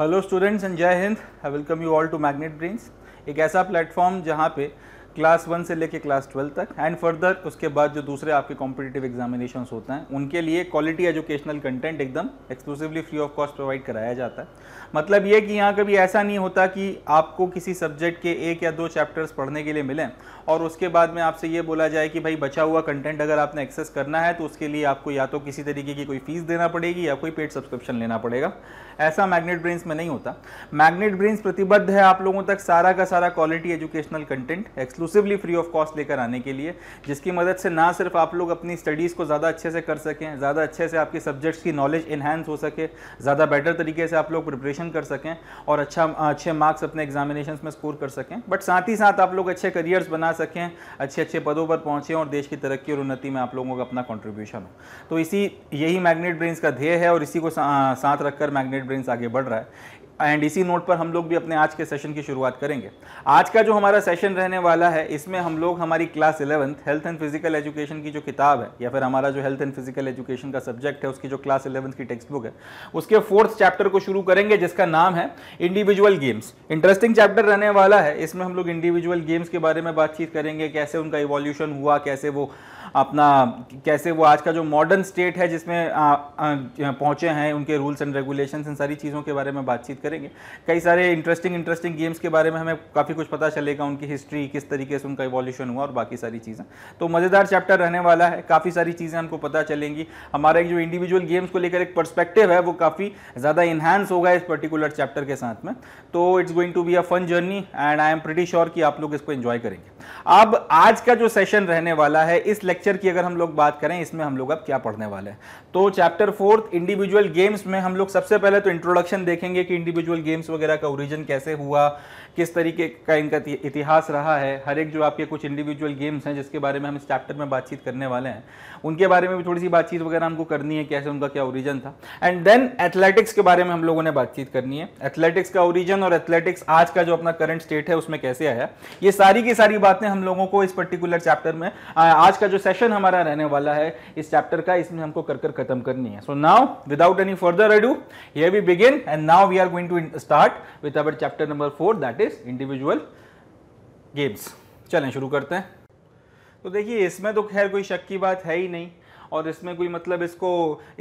hello students and जय हिंद I welcome you all to Magnet Brains एक ऐसा प्लेटफॉर्म जहाँ पे क्लास वन से लेके क्लास ट्वेल्व तक एंड फर्दर उसके बाद जो दूसरे आपके कॉम्पिटेटिव एग्जामिनेशन होते हैं उनके लिए क्वालिटी एजुकेशनल कंटेंट एकदम exclusively free of cost provide कराया जाता है मतलब ये कि यहाँ कभी ऐसा नहीं होता कि आपको किसी सब्जेक्ट के एक या दो चैप्टर्स पढ़ने के लिए मिलें और उसके बाद में आपसे ये बोला जाए कि भाई बचा हुआ कंटेंट अगर आपने एक्सेस करना है तो उसके लिए आपको या तो किसी तरीके की कोई फीस देना पड़ेगी या कोई पेड सब्सक्रिप्शन लेना पड़ेगा ऐसा मैग्नेट ब्रेन्स में नहीं होता मैग्नेट ब्रेन्स प्रतिबद्ध है आप लोगों तक सारा का सारा quality educational content exclusively free of cost लेकर आने के लिए जिसकी मदद से ना सिर्फ आप लोग अपनी स्टडीज़ को ज़्यादा अच्छे से कर सकें ज़्यादा अच्छे से आपके सब्जेक्ट्स की नॉलेज इन्हेंस हो सके ज़्यादा बेटर तरीके से आप लोग प्रिपरेशन कर सकें और अच्छा अच्छे मार्क्स अपने एग्जामिनेशन में स्कोर कर सकें बट साथ ही साथ आप लोग अच्छे करियर्स बना सकें अच्छे अच्छे पदों पर पहुँचें और देश की तरक्की और उन्नति में आप लोगों का अपना कॉन्ट्रीब्यूशन हो तो इसी यही मैग्नेट ब्रेन्स का ध्येय है और इसी को साथ रखकर मैग्नेट ब्रेन्स आगे बढ़ रहा है एंड इसी नोट पर हम लोग भी अपने आज के सेशन की शुरुआत करेंगे आज का जो हमारा सेशन रहने वाला है इसमें हम लोग हमारी class eleventh health and physical education की जो किताब है या फिर हमारा जो हेल्थ एंड फिजिकल एजुकेशन का सब्जेक्ट है उसकी जो क्लास इलेवंथ की टेक्स्ट बुक है उसके फोर्थ चैप्टर को शुरू करेंगे जिसका नाम है इंडिविजुअल गेम्स इंटरेस्टिंग चैप्टर रहने वाला है इसमें हम लोग इंडिविजुअल गेम्स के बारे में बातचीत करेंगे कैसे उनका इवोल्यूशन हुआ कैसे वो अपना कैसे वो आज का जो मॉडर्न स्टेट है जिसमें पहुंचे हैं उनके रूल्स एंड रेगुलेशन इन सारी चीज़ों के बारे में बातचीत करेंगे कई सारे इंटरेस्टिंग इंटरेस्टिंग गेम्स के बारे में हमें काफ़ी कुछ पता चलेगा उनकी हिस्ट्री किस तरीके से उनका इवोल्यूशन हुआ और बाकी सारी चीज़ें तो मज़ेदार चैप्टर रहने वाला है काफ़ी सारी चीज़ें हमको पता चलेंगी हमारा एक जो इंडिविजुअल गेम्स को लेकर एक पर्सपेक्टिव है वो काफ़ी ज़्यादा इन्हांस होगा इस पर्टिकुलर चैप्टर के साथ में तो it's going to be a fun journey and I am pretty sure कि आप लोग इसको इन्जॉय करेंगे अब आज का जो सेशन रहने वाला है इस लेक्चर लेक्चर की अगर हम लोग बात करें इसमें हम लोग अब क्या पढ़ने वाले हैं तो चैप्टर फोर्थ इंडिविजुअल गेम्स में हम लोग सबसे पहले तो इंट्रोडक्शन देखेंगे कि इंडिविजुअल गेम्स वगैरह का ओरिजिन कैसे हुआ किस तरीके का इनका इतिहास रहा है हर एक जो आपके कुछ इंडिविजुअल गेम्स हैं जिसके बारे में हम इस चैप्टर में बातचीत करने वाले हैं उनके बारे में भी थोड़ी सी बातचीत वगैरह हमको करनी है कैसे उनका क्या ओरिजन था एंड देन एथलेटिक्स के बारे में हम लोगों ने बातचीत करनी है एथलेटिक्स का ओरिजन और एथलेटिक्स आज का जो अपना करंट स्टेट है उसमें कैसे आया ये सारी की सारी बातें हम लोगों को इस पर्टिकुलर चैप्टर में आज का जो सेशन हमारा रहने वाला है इस चैप्टर का इसमें हमको कर कर खत्म करनी है so now without any further ado here we begin and now we are going to start with our chapter number four that is base individual games चलें शुरू करते हैं तो देखिए इसमें तो खैर कोई शक की बात है ही नहीं और इसमें कोई मतलब इसको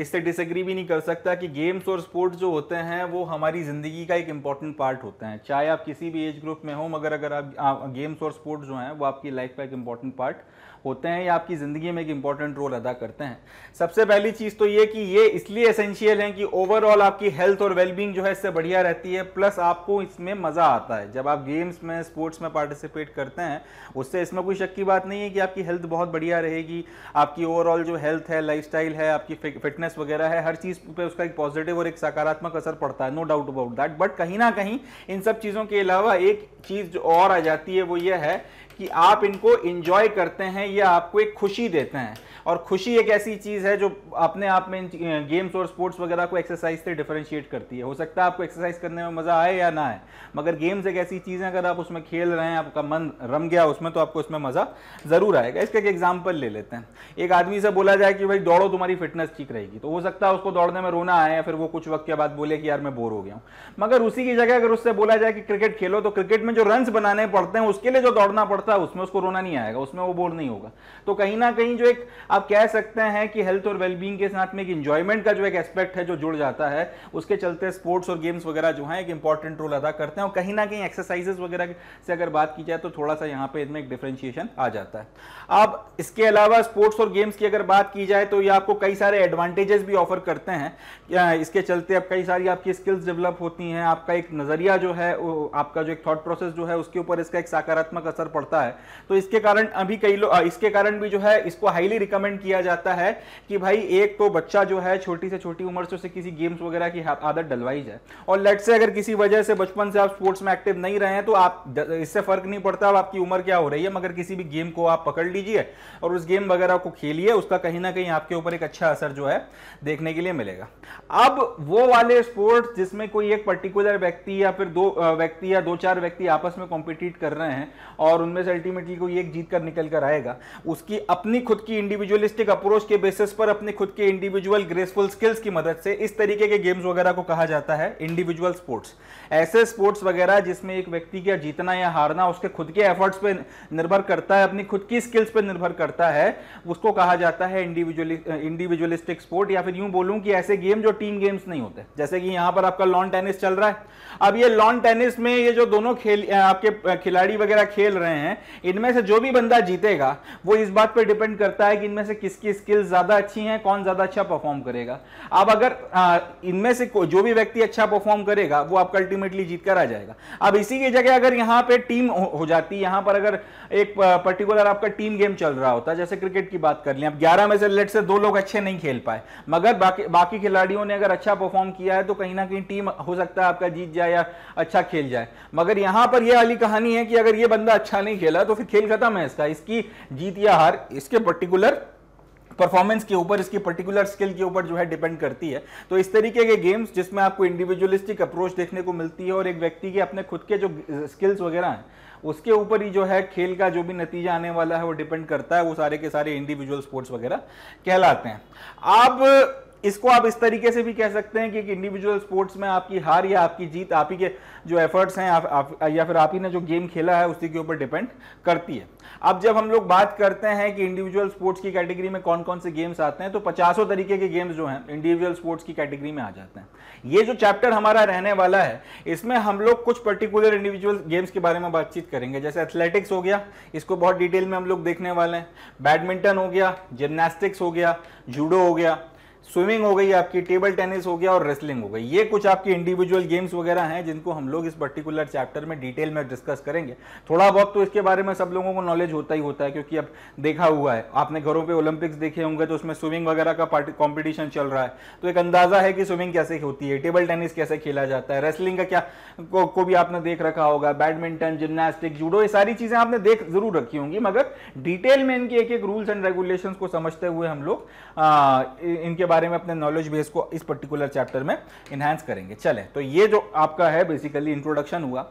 इससे डिसएग्री भी नहीं कर सकता कि गेम्स और स्पोर्ट्स जो होते हैं वो हमारी ज़िंदगी का एक इम्पॉर्टेंट पार्ट होते हैं चाहे आप किसी भी एज ग्रुप में हो मगर अगर आप गेम्स और स्पोर्ट्स जो हैं वो आपकी लाइफ का एक इम्पॉर्टेंट पार्ट होते हैं या आपकी ज़िंदगी में एक इंपॉर्टेंट रोल अदा करते हैं सबसे पहली चीज़ तो ये कि ये इसलिए एसेंशियल है कि ओवरऑल आपकी हेल्थ और वेलबींग जो है इससे बढ़िया रहती है प्लस आपको इसमें मज़ा आता है जब आप गेम्स में स्पोर्ट्स में पार्टिसिपेट करते हैं उससे इसमें कोई शक की बात नहीं है कि आपकी हेल्थ बहुत बढ़िया रहेगी आपकी ओवरऑल जो हेल्थ है लाइफ है आपकी फिटनेस वगैरह है हर चीज़ पर उसका एक पॉजिटिव और एक सकारात्मक असर पड़ता है no doubt about that but कहीं ना कहीं इन सब चीज़ों के अलावा एक चीज़ जो और आ जाती है वो ये है कि आप इनको इंजॉय करते हैं या आपको एक खुशी देते हैं और खुशी एक ऐसी चीज़ है जो अपने आप में गेम्स और स्पोर्ट्स वगैरह को एक्सरसाइज से डिफरेंशिएट करती है हो सकता है आपको एक्सरसाइज करने में मज़ा आए या ना आए मगर गेम्स एक ऐसी चीज़ है अगर आप उसमें खेल रहे हैं आपका मन रम गया उसमें तो आपको उसमें मज़ा ज़रूर आएगा इसका एक एग्जाम्पल ले लेते हैं एक आदमी से बोला जाए कि भाई दौड़ो तुम्हारी फिटनेस ठीक रहेगी तो हो सकता है उसको दौड़ने में रोना आए या फिर वो कुछ वक्त के बाद बोले कि यार मैं बोर हो गया हूँ मगर उसी की जगह अगर उससे बोला जाए कि क्रिकेट खेलो तो क्रिकेट में जो रन बनाने पड़ते हैं उसके लिए जो दौड़ना पड़ता है उसमें उसको रोना नहीं आएगा उसमें वो बोर नहीं होगा तो कहीं ना कहीं जो एक आप कह सकते हैं कि हेल्थ और वेलबींग के साथ में एक इंजॉयमेंट का जो एक एस्पेक्ट है जो जुड़ जाता है उसके चलते स्पोर्ट्स और गेम्स वगैरह जो है एक इंपॉर्टेंट रोल अदा करते हैं और कहीं ना कहीं एक्सरसाइजेस वगैरह से अगर बात की जाए तो थोड़ा सा यहाँ पे इसमें एक डिफ्रेंशिएशन आ जाता है अब इसके अलावा स्पोर्ट्स और गेम्स की अगर बात की जाए तो ये आपको कई सारे एडवांटेजेस भी ऑफर करते हैं इसके चलते अब कई सारी आपकी स्किल्स डेवलप होती हैं आपका एक नज़रिया जो है आपका जो एक थॉट प्रोसेस जो है उसके ऊपर इसका एक सकारात्मक असर पड़ता है तो इसके कारण अभी कई लोग इसके कारण भी जो है इसको हाईली रिकमेंड रिकमेंड किया जाता है कि भाई एक तो बच्चा जो है छोटी से छोटी उम्र से उसे किसी गेम्स वगैरह की आदत डलवाई जाए और लेट से अगर किसी वजह से बचपन से आप स्पोर्ट्स में एक्टिव नहीं रहे हैं तो आप इससे फर्क नहीं पड़ता अब आपकी उम्र क्या हो रही है मगर किसी भी गेम को आप पकड़ लीजिए और उस गेम वगैरह को खेलिए उसका कहीं ना कहीं आपके ऊपर एक अच्छा असर जो है देखने के लिए मिलेगा अब वो वाले स्पोर्ट्स जिसमें कोई एक पर्टिकुलर व्यक्ति या फिर दो व्यक्ति या दो चार व्यक्ति आपस में कॉम्पिटिट कर रहे हैं और उनमें से अल्टीमेटली कोई एक जीत कर निकल कर आएगा उसकी अपनी खुद की इंडिविजुअल इंडिविजुअलिस्टिक अप्रोच के बेसिस पर अपने खुद के इंडिविजुअल ग्रेसफुल स्किल्स की मदद से इस तरीके के गेम्स वगैरह को कहा जाता है इंडिविजुअल स्पोर्ट्स ऐसे स्पोर्ट्स वगैरह जिसमें एक व्यक्ति का जीतना या हारना उसके खुद के एफर्ट्स पर निर्भर करता है अपनी खुद की स्किल्स पर निर्भर करता है उसको कहा जाता है इंडिविजुअली इंडिविजुअलिस्टिक स्पोर्ट या फिर यूं बोलूं कि ऐसे गेम जो टीम गेम्स नहीं होते जैसे कि यहां पर आपका लॉन टेनिस चल रहा है अब ये लॉन टेनिस में ये जो दोनों खेल आपके खिलाड़ी वगैरह खेल रहे हैं इनमें से जो भी बंदा जीतेगा वो इस बात पर डिपेंड करता है कि इनमें से किसकी स्किल ज़्यादा अच्छी हैं कौन ज़्यादा अच्छा परफॉर्म करेगा अब अगर इनमें से जो भी व्यक्ति अच्छा परफॉर्म करेगा वो आपका अल्टीमेटली जीत कर आ जाएगा अब इसी की जगह अगर यहाँ पे टीम हो जाती यहाँ पर अगर एक पर्टिकुलर आपका टीम गेम चल रहा होता जैसे क्रिकेट की बात कर लें अब ग्यारह में से लेट से दो लोग अच्छे नहीं खेल पाए मगर बाकी बाकी खिलाड़ियों ने अगर अच्छा परफॉर्म किया है तो कहीं ना कहीं टीम हो सकता है आपका जीत जाए या अच्छा खेल जाए मगर यहाँ पर यह वाली कहानी है कि अगर ये बंदा अच्छा नहीं खेला तो फिर खेल खत्म है इसका इसकी जीत या हार इसके पर्टिकुलर परफॉर्मेंस के ऊपर इसकी पर्टिकुलर स्किल के ऊपर जो है डिपेंड करती है तो इस तरीके के गेम्स जिसमें आपको इंडिविजुअलिस्टिक अप्रोच देखने को मिलती है और एक व्यक्ति के अपने खुद के जो स्किल्स वगैरह हैं उसके ऊपर ही जो है खेल का जो भी नतीजा आने वाला है वो डिपेंड करता है वो सारे के सारे इंडिविजुअल स्पोर्ट्स वगैरह कहलाते हैं आप इसको आप इस तरीके से भी कह सकते हैं कि एक इंडिविजुअल स्पोर्ट्स में आपकी हार या आपकी जीत आप ही के जो एफर्ट्स हैं आप, आप, या फिर आप ही ने जो गेम खेला है उसी के ऊपर डिपेंड करती है अब जब हम लोग बात करते हैं कि इंडिविजुअल स्पोर्ट्स की कैटेगरी में कौन कौन से गेम्स आते हैं तो पचासों तरीके के गेम्स जो हैं इंडिविजुअल स्पोर्ट्स की कैटेगरी में आ जाते हैं ये जो चैप्टर हमारा रहने वाला है इसमें हम लोग कुछ पर्टिकुलर इंडिविजुअल गेम्स के बारे में बातचीत करेंगे जैसे एथलेटिक्स हो गया इसको बहुत डिटेल में हम लोग देखने वाले हैं बैडमिंटन हो गया जिमनास्टिक्स हो गया जूडो हो गया स्विमिंग हो गई आपकी टेबल टेनिस हो गया और रेसलिंग हो गई ये कुछ आपकी इंडिविजुअल गेम्स वगैरह हैं जिनको हम लोग इस पर्टिकुलर चैप्टर में डिटेल में डिस्कस करेंगे थोड़ा बहुत तो इसके बारे में सब लोगों को नॉलेज होता ही होता है क्योंकि अब देखा हुआ है आपने घरों पे ओलंपिक्स देखे होंगे तो उसमें स्विमिंग वगैरह का कॉम्पिटिशन चल रहा है तो एक अंदाजा है कि स्विमिंग कैसे होती है टेबल टेनिस कैसे खेला जाता है रेसलिंग का क्या को, को भी आपने देख रखा होगा बैडमिंटन जिमनास्टिक जूडो ये सारी चीज़ें आपने देख जरूर रखी होंगी मगर डिटेल में इनके एक एक रूल्स एंड रेगुलेशन को समझते हुए हम लोग इनके बारे बारे में अपने नॉलेज बेस को इस पर्टिकुलर चैप्टर में इन्हांस करेंगे चले तो ये जो आपका है बेसिकली इंट्रोडक्शन हुआ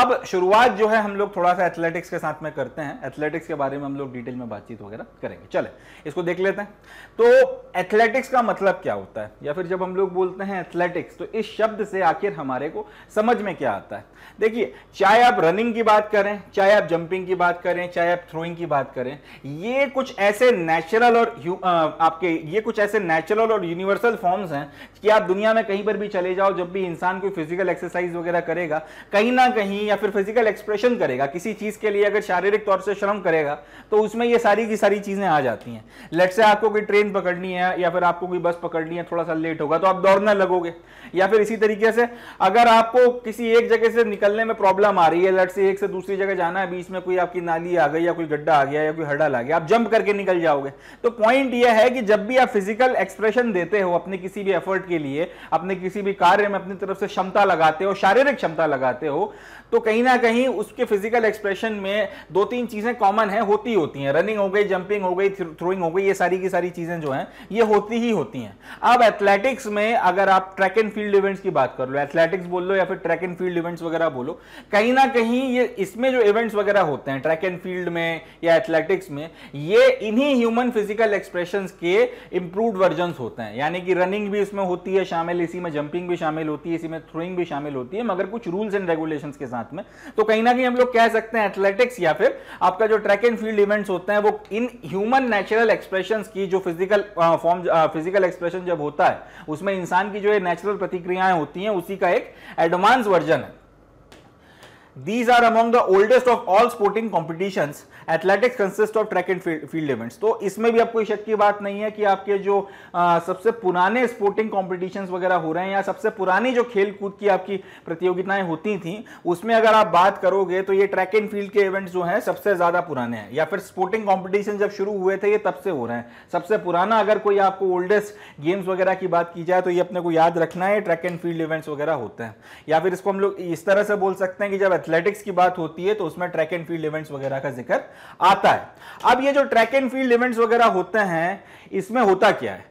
अब शुरुआत जो है हम लोग थोड़ा सा एथलेटिक्स के साथ में करते हैं एथलेटिक्स के बारे में हम लोग डिटेल में बातचीत वगैरह करेंगे चले इसको देख लेते हैं तो एथलेटिक्स का मतलब क्या होता है या फिर जब हम लोग बोलते हैं एथलेटिक्स तो इस शब्द से आखिर हमारे को समझ में क्या आता है देखिए चाहे आप रनिंग की बात करें चाहे आप जंपिंग की बात करें चाहे आप थ्रोइंग की बात करें ये कुछ ऐसे नेचुरल और आपके ये कुछ ऐसे नेचुरल और यूनिवर्सल फॉर्म्स हैं कि आप दुनिया में कहीं पर भी चले जाओ जब भी इंसान कोई फिजिकल एक्सरसाइज वगैरह करेगा कहीं ना कहीं या फिर फिजिकल एक्सप्रेशन करेगा किसी चीज़ के लिए अगर शारीरिक तौर से श्रम करेगा तो उसमें ये सारी की सारी चीज़ें आ जाती हैं लेट से आपको कोई ट्रेन पकड़नी है या फिर आपको कोई बस पकड़नी है थोड़ा सा लेट होगा तो आप दौड़ना लगोगे या फिर इसी तरीके से अगर आपको किसी एक जगह से निकल निकलने में प्रॉब्लम आ रही है लट से एक से दूसरी जगह जाना है बीच में कोई आपकी नाली आ गई या कोई गड्ढा आ गया या कोई हडल आ गया आप जंप करके निकल जाओगे तो पॉइंट यह है कि जब भी आप फिजिकल एक्सप्रेशन देते हो अपने किसी भी एफर्ट के लिए अपने किसी भी कार्य में अपनी तरफ से क्षमता लगाते हो शारीरिक क्षमता लगाते हो तो कहीं ना कहीं उसके फिजिकल एक्सप्रेशन में दो तीन चीजें कॉमन है होती होती हैं रनिंग हो गई जंपिंग हो गई थ्रोइंग हो गई ये सारी की सारी चीजें जो हैं ये होती ही होती हैं अब एथलेटिक्स में अगर आप ट्रैक एंड फील्ड इवेंट्स की बात कर लो एथलेटिक्स बोल लो या फिर ट्रैक एंड फील्ड इवेंट्स वगैरह बोलो कहीं ना कहीं ये इसमें जो इवेंट्स वगैरह होते हैं ट्रैक एंड फील्ड में या एथलेटिक्स में ये इन्हीं ह्यूमन फिजिकल एक्सप्रेशन के इंप्रूव्ड वर्जन होते हैं यानी कि रनिंग भी इसमें होती है शामिल इसी में जंपिंग भी शामिल होती है इसी में थ्रोइंग भी शामिल होती है मगर कुछ रूल्स एंड रेगुलेशन के साथ में तो कहीं ना कहीं हम लोग कह सकते हैं एथलेटिक्स या फिर आपका जो ट्रैक एंड फील्ड इवेंट्स होते हैं वो इन ह्यूमन नेचुरल एक्सप्रेशन की जो फिजिकल फॉर्म फिजिकल एक्सप्रेशन जब होता है उसमें इंसान की जो है नेचुरल प्रतिक्रियाएं होती हैं उसी का एक एडवांस वर्जन है these are among the oldest of all sporting competitions athletics consist of track and field events तो इसमें भी आपको शक की बात नहीं है कि आपके जो आ, सबसे पुराने स्पोर्टिंग कॉम्पिटिशन वगैरह हो रहे हैं या सबसे पुरानी जो खेल कूद की आपकी प्रतियोगिताएं होती थी उसमें अगर आप बात करोगे तो ये ट्रैक एंड फील्ड के इवेंट्स जो है सबसे ज़्यादा पुराने हैं या फिर स्पोर्टिंग कॉम्पिटिशन जब शुरू हुए थे ये तब से हो रहे हैं सबसे पुराना अगर कोई आपको ओल्डेस्ट गेम्स वगैरह की बात की जाए तो ये अपने को याद रखना है ट्रैक एंड फील्ड इवेंट्स वगैरह होते हैं या फिर इसको हम लोग इस तरह से बोल सकते हैं कि जब एथलेटिक्स की बात होती है तो उसमें ट्रैक एंड फील्ड इवेंट्स वगैरह का जिक्र आता है अब ये जो ट्रैक एंड फील्ड इवेंट्स वगैरह होते हैं इसमें होता क्या है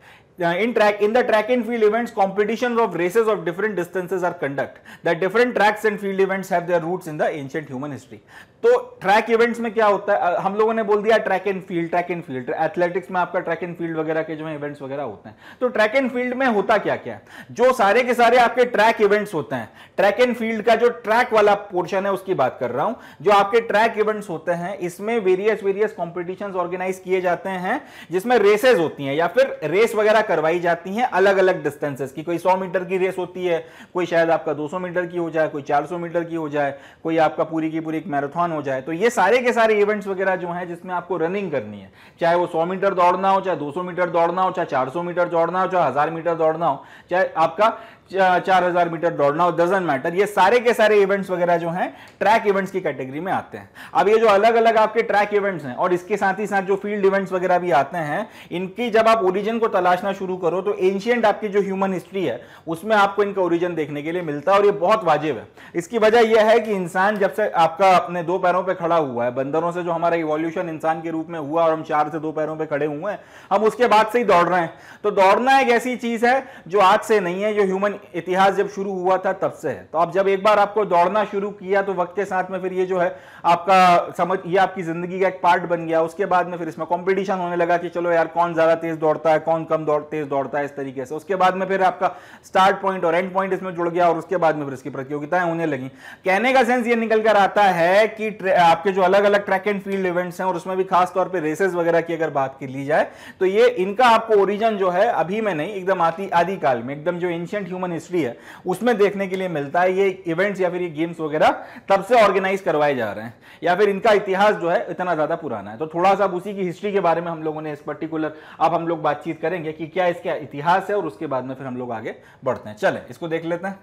in track in the track and field events competition of races of different distances are conduct the different tracks and field events have their in the ancient human history तो track events में क्या होता है हम लोगों ने बोल दिया track and field track and field athletics में आपका ट्रैक एंड फील्ड वगैरह के जो है इवेंट्स वगैरह होते हैं तो ट्रैक एंड फील्ड में होता क्या क्या है जो सारे के सारे आपके ट्रैक इवेंट्स होते हैं ट्रैक एंड फील्ड का जो ट्रैक वाला पोर्शन है उसकी बात कर रहा हूं जो आपके ट्रैक इवेंट्स होते हैं इसमें वेरियस वेरियस कॉम्पिटिशन ऑर्गेनाइज किए जाते हैं जिसमें रेसेस होती हैं या फिर रेस वगैरह करवाई जाती हैं अलग अलग डिस्टेंसेस की कोई सौ मीटर की रेस होती है कोई शायद आपका दो मीटर की हो जाए कोई चार मीटर की हो जाए कोई आपका पूरी की पूरी एक मैराथन हो जाए तो ये सारे के सारे इवेंट्स वगैरह जो है जिसमें आपको रनिंग करनी है चाहे वो 100 मीटर दौड़ना हो चाहे 200 मीटर दौड़ना हो चाहे 400 मीटर दौड़ना हो चाहे हज़ार मीटर दौड़ना हो चाहे आपका चार हजार मीटर दौड़ना डजेंट मैटर ये सारे के सारे इवेंट्स वगैरह जो हैं ट्रैक इवेंट्स की कैटेगरी में आते हैं अब ये जो अलग अलग आपके ट्रैक इवेंट्स हैं और इसके साथ ही साथ जो फील्ड इवेंट्स वगैरह भी आते हैं इनकी जब आप ओरिजिन को तलाशना शुरू करो तो एंशियंट आपकी जो ह्यूमन हिस्ट्री है उसमें आपको इनका ओरिजिन देखने के लिए मिलता है और ये बहुत वाजिब है इसकी वजह यह है कि इंसान जब से आपका अपने दो पैरों पर खड़ा हुआ है बंदरों से जो हमारा इवोल्यूशन इंसान के रूप में हुआ और हम चार से दो पैरों पर खड़े हुए हैं हम उसके बाद से ही दौड़ रहे हैं तो दौड़ना एक ऐसी चीज है जो आज से नहीं है जो ह्यूमन तकरीबन इतिहास जब शुरू हुआ था तब से है तो अब जब एक बार आपको दौड़ना शुरू किया तो वक्त के साथ में फिर ये जो है आपका समझ ये आपकी जिंदगी का एक पार्ट बन गया उसके बाद में फिर इसमें कॉम्पिटिशन होने लगा कि चलो यार कौन ज्यादा तेज दौड़ता है कौन कम दौड़ तेज दौड़ता है इस तरीके से उसके बाद में फिर आपका स्टार्ट पॉइंट और एंड पॉइंट इसमें जुड़ गया और उसके बाद में फिर इसकी प्रतियोगिताएं होने लगी कहने का सेंस ये निकल कर आता है कि आपके जो अलग अलग ट्रैक एंड फील्ड इवेंट्स हैं और उसमें भी खासतौर पर रेसेस वगैरह की अगर बात की ली जाए तो ये इनका आपको ओरिजन जो है अभी में नहीं एकदम आदि काल में एकदम जो एंशियंट ह्यूमन ह्यूमन हिस्ट्री है उसमें देखने के लिए मिलता है ये इवेंट्स या फिर ये गेम्स वगैरह तब से ऑर्गेनाइज करवाए जा रहे हैं या फिर इनका इतिहास जो है इतना ज़्यादा पुराना है तो थोड़ा सा उसी की हिस्ट्री के बारे में हम लोगों ने इस पर्टिकुलर अब हम लोग बातचीत करेंगे कि क्या इसका इतिहास है और उसके बाद में फिर हम लोग आगे बढ़ते हैं चले इसको देख लेते हैं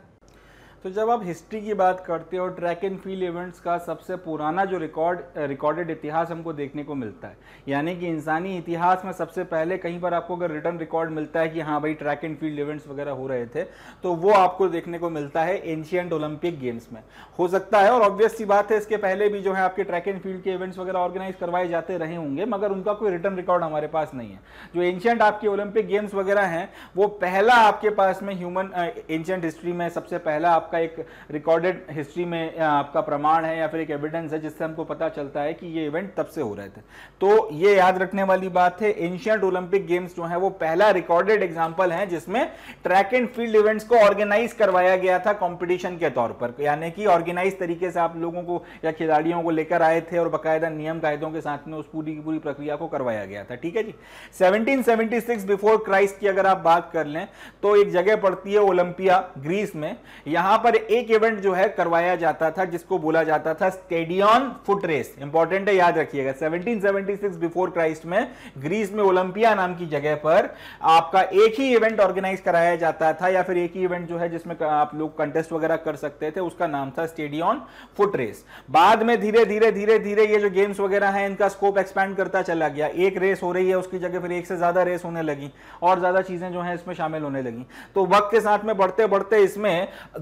तो जब आप हिस्ट्री की बात करते हो ट्रैक एंड फील्ड इवेंट्स का सबसे पुराना जो रिकॉर्ड रिकॉर्डेड इतिहास हमको देखने को मिलता है यानी कि इंसानी इतिहास में सबसे पहले कहीं पर आपको अगर रिटर्न रिकॉर्ड मिलता है कि हाँ भाई ट्रैक एंड फील्ड इवेंट्स वगैरह हो रहे थे तो वो आपको देखने को मिलता है एंशियंट ओलंपिक गेम्स में हो सकता है और ऑब्वियस सी बात है इसके पहले भी जो है आपके ट्रैक एंड फील्ड के इवेंट्स वगैरह ऑर्गेनाइज करवाए जाते रहे होंगे मगर उनका कोई रिटर्न रिकॉर्ड हमारे पास नहीं है जो एंशियंट आपके ओलंपिक गेम्स वगैरह हैं वो पहला आपके पास में ह्यूमन एंशियंट हिस्ट्री में सबसे पहला आप आपका एक रिकॉर्डेड हिस्ट्री में आपका प्रमाण है या फिर एक एविडेंस है जिससे हमको पता चलता है कि ये इवेंट तब से हो रहे थे तो ये याद रखने वाली बात है एंशियंट ओलंपिक गेम्स जो है वो पहला रिकॉर्डेड एग्जाम्पल है जिसमें ट्रैक एंड फील्ड इवेंट्स को ऑर्गेनाइज करवाया गया था कॉम्पिटिशन के तौर पर यानी कि ऑर्गेनाइज तरीके से आप लोगों को या खिलाड़ियों को लेकर आए थे और बाकायदा नियम कायदों के साथ में उस पूरी की पूरी प्रक्रिया को करवाया गया था ठीक है जी 1776 बिफोर क्राइस्ट की अगर आप बात कर लें तो एक जगह पड़ती है ओलंपिया ग्रीस में यहां वहां पर एक इवेंट जो है करवाया जाता था जिसको बोला जाता था स्टेडियन फुट रेस इंपॉर्टेंट है याद रखिएगा 1776 बिफोर क्राइस्ट में ग्रीस में ओलंपिया नाम की जगह पर आपका एक ही इवेंट ऑर्गेनाइज कराया जाता था या फिर एक ही इवेंट जो है जिसमें आप लोग कंटेस्ट वगैरह कर सकते थे उसका नाम था स्टेडियन फुट रेस बाद में धीरे धीरे धीरे धीरे ये जो गेम्स वगैरह है इनका स्कोप एक्सपैंड करता चला गया एक रेस हो रही है उसकी जगह फिर एक से ज्यादा रेस होने लगी और ज्यादा चीजें जो है इसमें शामिल होने लगी तो वक्त के साथ में बढ़ते बढ़ते इसमें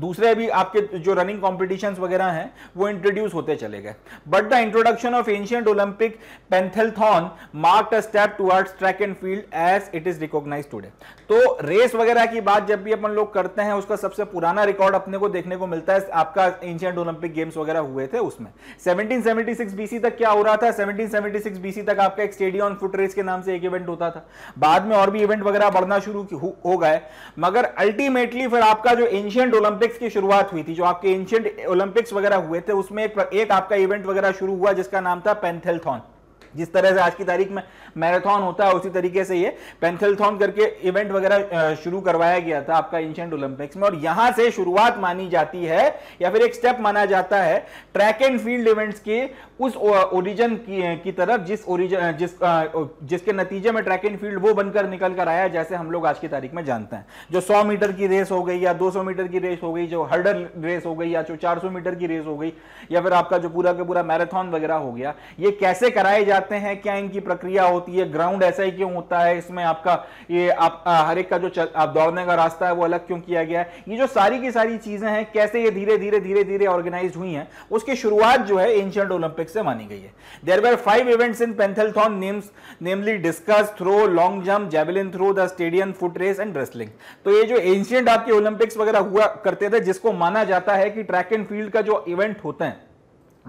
दूसरे धीरे अभी आपके जो रनिंग कॉम्पिटिशन वगैरह हैं वो इंट्रोड्यूस होते चले गए but the introduction of ancient Olympic pentathlon marked a step towards track and field as it is recognise today तो रेस वगैरह की बात जब भी अपन लोग करते हैं उसका सबसे पुराना रिकॉर्ड अपने को देखने को मिलता है आपका एंशियंट ओलंपिक गेम्स वगैरह हुए थे उसमें सेवनटीन सेवेंटी तक क्या हो रहा था 1776 बीसी तक आपका एक स्टेडियम फुट रेस के नाम से एक इवेंट होता था बाद में और भी इवेंट वगैरह बढ़ना शुरू हो गए मगर अल्टीमेटली फिर आपका जो एंशियंट ओलंपिक्स की शुरुआत हुई थी जो आपके एंशियंट ओलंपिक्स वगैरह हुए थे उसमें एक, एक आपका इवेंट वगैरह शुरू हुआ जिसका नाम था पेंथेलथॉन जिस तरह से आज की तारीख में मैराथन होता है उसी तरीके से ये पेंथलथॉन करके इवेंट वगैरह शुरू करवाया गया था आपका एंशियंट ओलंपिक्स में और यहां से शुरुआत मानी जाती है या फिर एक स्टेप माना जाता है ट्रैक एंड फील्ड इवेंट्स के उस ओरिजन की, की तरफ जिस ओरिजन जिस जिसके नतीजे में ट्रैक एंड फील्ड वो बनकर निकल कर आया जैसे हम लोग आज की तारीख में जानते हैं जो सौ मीटर की रेस हो गई या दो मीटर की रेस हो गई जो हर्डर रेस हो गई या जो चार मीटर की रेस हो गई या फिर आपका जो पूरा का पूरा मैराथन वगैरह हो गया ये कैसे कराया जा जाते हैं क्या इनकी प्रक्रिया होती है ग्राउंड ऐसा ही क्यों होता है इसमें आपका ये आप हर एक का जो आप दौड़ने का रास्ता है वो अलग क्यों किया गया है ये जो सारी की सारी चीजें हैं कैसे ये धीरे धीरे धीरे धीरे ऑर्गेनाइज हुई हैं उसकी शुरुआत जो है एंशियंट ओलंपिक से मानी गई है there were five events in pentathlon names namely discus throw long jump javelin throw the stadium foot race and wrestling तो ये जो एंशियंट आपके ओलंपिक्स वगैरह हुआ करते थे जिसको माना जाता है कि ट्रैक एंड फील्ड का जो इवेंट होते हैं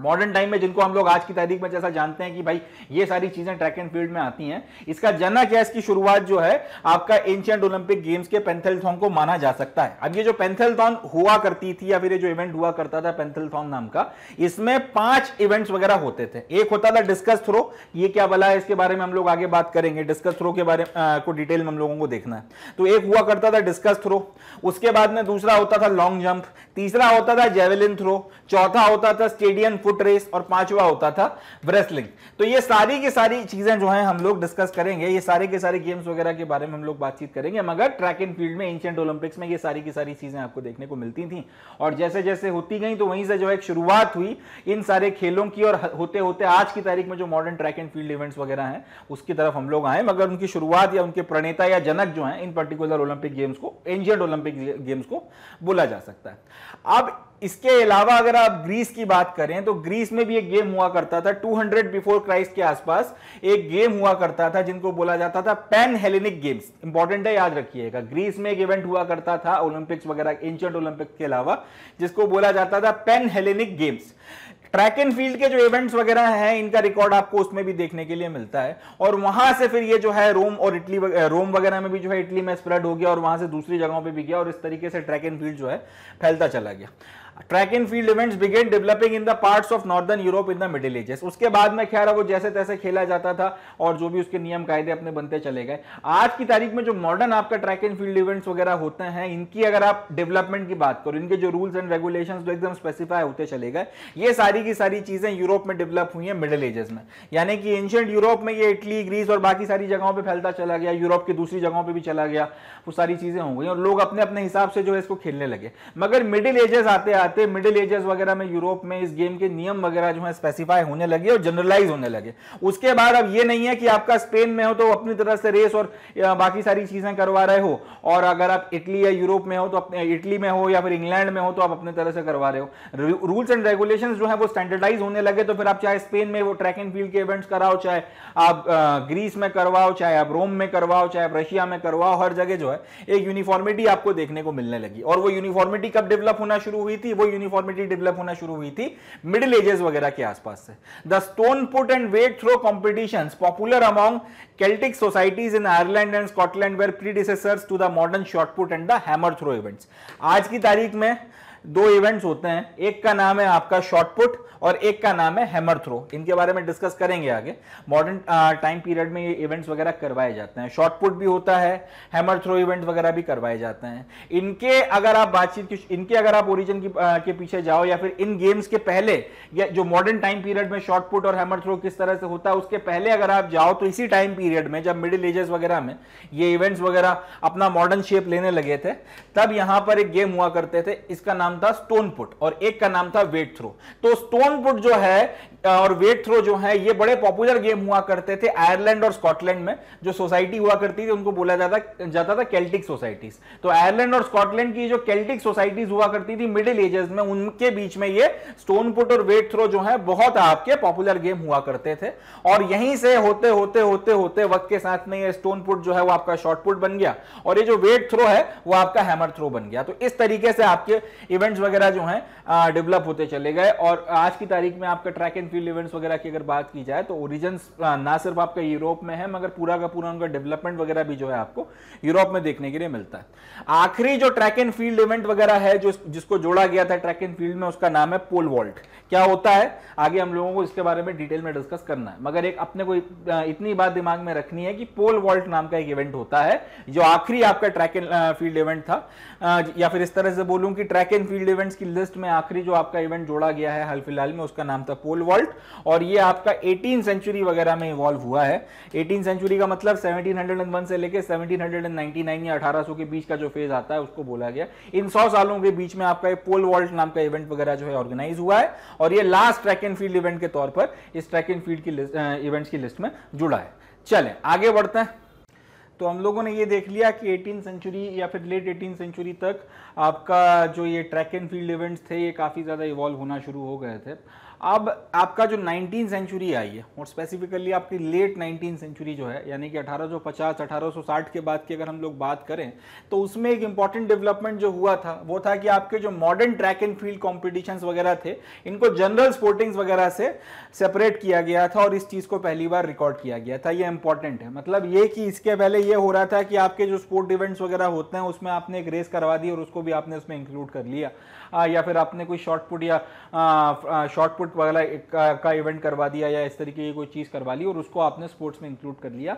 मॉडर्न टाइम में जिनको हम लोग आज की तारीख में जैसा जानते हैं कि भाई ये सारी चीजें ट्रैक एंड फील्ड में आती हैं इसका जना क्या इसकी शुरुआत जो है आपका एंशियंट ओलंपिक गेम्स के पेंथेलथॉन को माना जा सकता है अब ये जो पेंथेलथॉन हुआ करती थी या फिर ये जो इवेंट हुआ करता था पेंथेलथॉन नाम का इसमें पांच इवेंट्स वगैरह होते थे एक होता था डिस्कस थ्रो ये क्या बला है इसके बारे में हम लोग आगे बात करेंगे डिस्कस थ्रो के बारे आ, को डिटेल में हम लोगों को देखना है तो एक हुआ करता था डिस्कस थ्रो उसके बाद में दूसरा होता था लॉन्ग जंप तीसरा होता था जेवेलिन थ्रो चौथा होता था स्टेडियम फुट रेस और पांचवा होता था रेसलिंग तो ये सारी की सारी चीजें जो है हम लोग डिस्कस करेंगे ये सारे के सारे गेम्स वगैरह के बारे में हम लोग बातचीत करेंगे मगर ट्रैक एंड फील्ड में एंशियंट ओलंपिक्स में ये सारी की सारी चीजें आपको देखने को मिलती थी और जैसे जैसे होती गई तो वहीं से जो है शुरुआत हुई इन सारे खेलों की और होते होते आज की तारीख में जो modern track and field events वगैरह हैं उसकी तरफ हम लोग आए मगर उनकी शुरुआत या उनके प्रणेता या जनक जो है इन पर्टिकुलर ओलंपिक गेम्स को एंशियंट ओलंपिक गेम्स को बोला जा सकता है अब इसके अलावा अगर आप ग्रीस की बात करें तो ग्रीस में भी एक गेम हुआ करता था 200 बिफोर क्राइस्ट के आसपास एक गेम हुआ करता था जिनको बोला जाता था पेन हेलेनिक गेम्स इंपॉर्टेंट है याद रखिएगा ग्रीस में एक इवेंट हुआ करता था ओलंपिक्स वगैरह एंशियंट ओलंपिक्स के अलावा जिसको बोला जाता था Panhellenic games track and field के जो इवेंट्स वगैरह हैं इनका रिकॉर्ड आपको उसमें भी देखने के लिए मिलता है और वहां से फिर ये जो है रोम और इटली रोम वगैरह में भी जो है इटली में स्प्रेड हो गया और वहां से दूसरी जगहों पर भी गया और इस तरीके से ट्रैक एंड फील्ड जो है फैलता चला गया track and field events began developing in the parts of northern Europe in the Middle Ages उसके बाद में खैर वो जैसे तैसे खेला जाता था और जो भी उसके नियम कायदे अपने बनते चले गए आज की तारीख में जो मॉडर्न आपका ट्रैक एंड फील्ड इवेंट्स वगैरह होते हैं इनकी अगर आप डेवलपमेंट की बात करो इनके जो रूल्स एंड रेगुलेशन जो एकदम स्पेसिफाई होते चले गए ये सारी की सारी चीजें यूरोप में डेवलप हुई है मिडिल एजेस में यानी कि एंशियंट यूरोप में ये इटली ग्रीस और बाकी सारी जगहों पर फैलता चला गया यूरोप की दूसरी जगहों पर भी चला गया वो सारी चीजें हो गई और लोग अपने अपने हिसाब से जो है इसको खेलने लगे मगर मिडिल एजेस आते आते जाते मिडिल एजेस वगैरह में यूरोप में इस गेम के नियम वगैरह जो है स्पेसिफाई होने लगे और जनरलाइज होने लगे उसके बाद अब ये नहीं है कि आपका स्पेन में हो तो अपनी तरह से रेस और बाकी सारी चीजें करवा रहे हो और अगर आप इटली या यूरोप में हो तो अपने इटली में हो या फिर इंग्लैंड में हो तो आप अपने तरह से करवा रहे हो रूल्स एंड रेगुलेशन जो है वो स्टैंडर्डाइज होने लगे तो फिर आप चाहे स्पेन में वो ट्रैक एंड फील्ड के इवेंट्स कराओ चाहे आप ग्रीस में करवाओ चाहे आप रोम में करवाओ चाहे आप रशिया में करवाओ हर जगह जो है एक यूनिफॉर्मिटी आपको देखने को मिलने लगी और वो यूनिफॉर्मिटी कब डेवलप होना शुरू हुई थी वो यूनिफॉर्मिटी डेवलप होना शुरू हुई थी मिडिल एजेस वगैरह के आसपास से the stone put and weight throw competition popular among Celtic societies in Ireland and Scotland were predecessors to the modern shot put and the hammer throw events आज की तारीख में दो इवेंट्स होते हैं एक का नाम है आपका शॉर्टपुट और एक का नाम है हैमर थ्रो इनके बारे में डिस्कस करेंगे आगे मॉडर्न टाइम पीरियड में ये इवेंट्स वगैरह करवाए जाते हैं शॉर्ट पुट भी होता है हैमर थ्रो इवेंट वगैरह भी करवाए जाते हैं इनके अगर आप बातचीत इनके अगर आप ओरिजिन के पीछे जाओ या फिर इन गेम्स के पहले या जो मॉडर्न टाइम पीरियड में शॉर्ट पुट और हैमर थ्रो किस तरह से होता है उसके पहले अगर आप जाओ तो इसी टाइम पीरियड में जब मिडिल एजेस वगैरह में ये इवेंट्स वगैरह अपना मॉडर्न शेप लेने लगे थे तब यहां पर एक गेम हुआ करते थे इसका नाम था स्टोन पुट और एक का नाम था वेट थ्रो तो स्टोन कॉमन जो है और वेट थ्रो जो है ये बड़े पॉपुलर गेम हुआ करते थे आयरलैंड और स्कॉटलैंड में जो सोसाइटी हुआ करती थी उनको बोला जाता जाता था केल्टिक सोसाइटीज तो आयरलैंड और स्कॉटलैंड की जो केल्टिक सोसाइटीज हुआ करती थी मिडिल एजेस में उनके बीच में ये स्टोन पुट और वेट थ्रो जो है बहुत आपके पॉपुलर गेम हुआ करते थे और यहीं से होते होते होते होते वक्त के साथ में ये स्टोन पुट जो है वो आपका शॉर्ट पुट बन गया और ये जो वेट थ्रो है वो आपका हैमर थ्रो बन गया तो इस तरीके से आपके इवेंट्स वगैरह जो है डेवलप होते चले गए और आज की तारीख में आपका ट्रैक एंड फील्ड इवेंट्स वगैरह की अगर बात की जाए तो ओरिजन ना सिर्फ आपका यूरोप में है मगर पूरा का पूरा उनका डेवलपमेंट वगैरह भी जो है आपको यूरोप में देखने के लिए मिलता है आखिरी जो ट्रैक एंड फील्ड इवेंट वगैरह है जो जिसको जोड़ा गया था ट्रैक एंड फील्ड में उसका नाम है पोल वॉल्ट क्या होता है आगे हम लोगों को इसके बारे में डिटेल में डिस्कस करना है मगर एक अपने को इतनी बात दिमाग में रखनी है कि पोल वॉल्ट नाम का एक इवेंट होता है जो आखिरी आपका ट्रैक एंड फील्ड इवेंट था या फिर इस तरह से बोलूं कि ट्रैक एंड फील्ड इवेंट्स की लिस्ट में आखिरी जो आपका इवेंट जोड़ा गया है हाल फिलहाल में उसका नाम था पोल वॉल्ट और ये आपका एटीन सेंचुरी वगैरह में इवॉल्व हुआ है एटीन सेंचुरी का मतलब सेवनटीन से लेकर सेवनटीन या अठारह के बीच का जो फेज आता है उसको बोला गया इन सौ सालों के बीच में आपका पोल वॉल्ट नाम का इवेंट वगैरह जो है ऑर्गेनाइज हुआ है और ये last track and field event के तौर पर इस ट्रैक एंड फील्ड की इवेंट्स की लिस्ट में जुड़ा है चलें आगे बढ़ते हैं तो हम लोगों ने ये देख लिया कि 18 सेंचुरी या फिर लेट 18 सेंचुरी तक आपका जो ये ट्रैक एंड फील्ड इवेंट्स थे ये काफ़ी ज़्यादा इवॉल्व होना शुरू हो गए थे अब आपका जो नाइनटीन सेंचुरी आई है और स्पेसिफिकली आपकी लेट नाइनटीन सेंचुरी जो है यानी कि 1850 1860 के बाद की अगर हम लोग बात करें तो उसमें एक इंपॉर्टेंट डेवलपमेंट जो हुआ था वो था कि आपके जो modern track and field competition वगैरह थे इनको जनरल स्पोर्टिंग्स वगैरह से सेपरेट किया गया था और इस चीज़ को पहली बार रिकॉर्ड किया गया था यह इंपॉर्टेंट है मतलब ये कि इसके पहले यह हो रहा था कि आपके जो स्पोर्ट इवेंट्स वगैरह होते हैं उसमें आपने एक रेस करवा दी और उसको भी आपने उसमें इंक्लूड कर लिया या फिर आपने कोई शॉर्ट पुट या शॉर्ट पुट वगैरह का, इवेंट करवा दिया या इस तरीके की कोई चीज़ करवा ली और उसको आपने स्पोर्ट्स में इंक्लूड कर लिया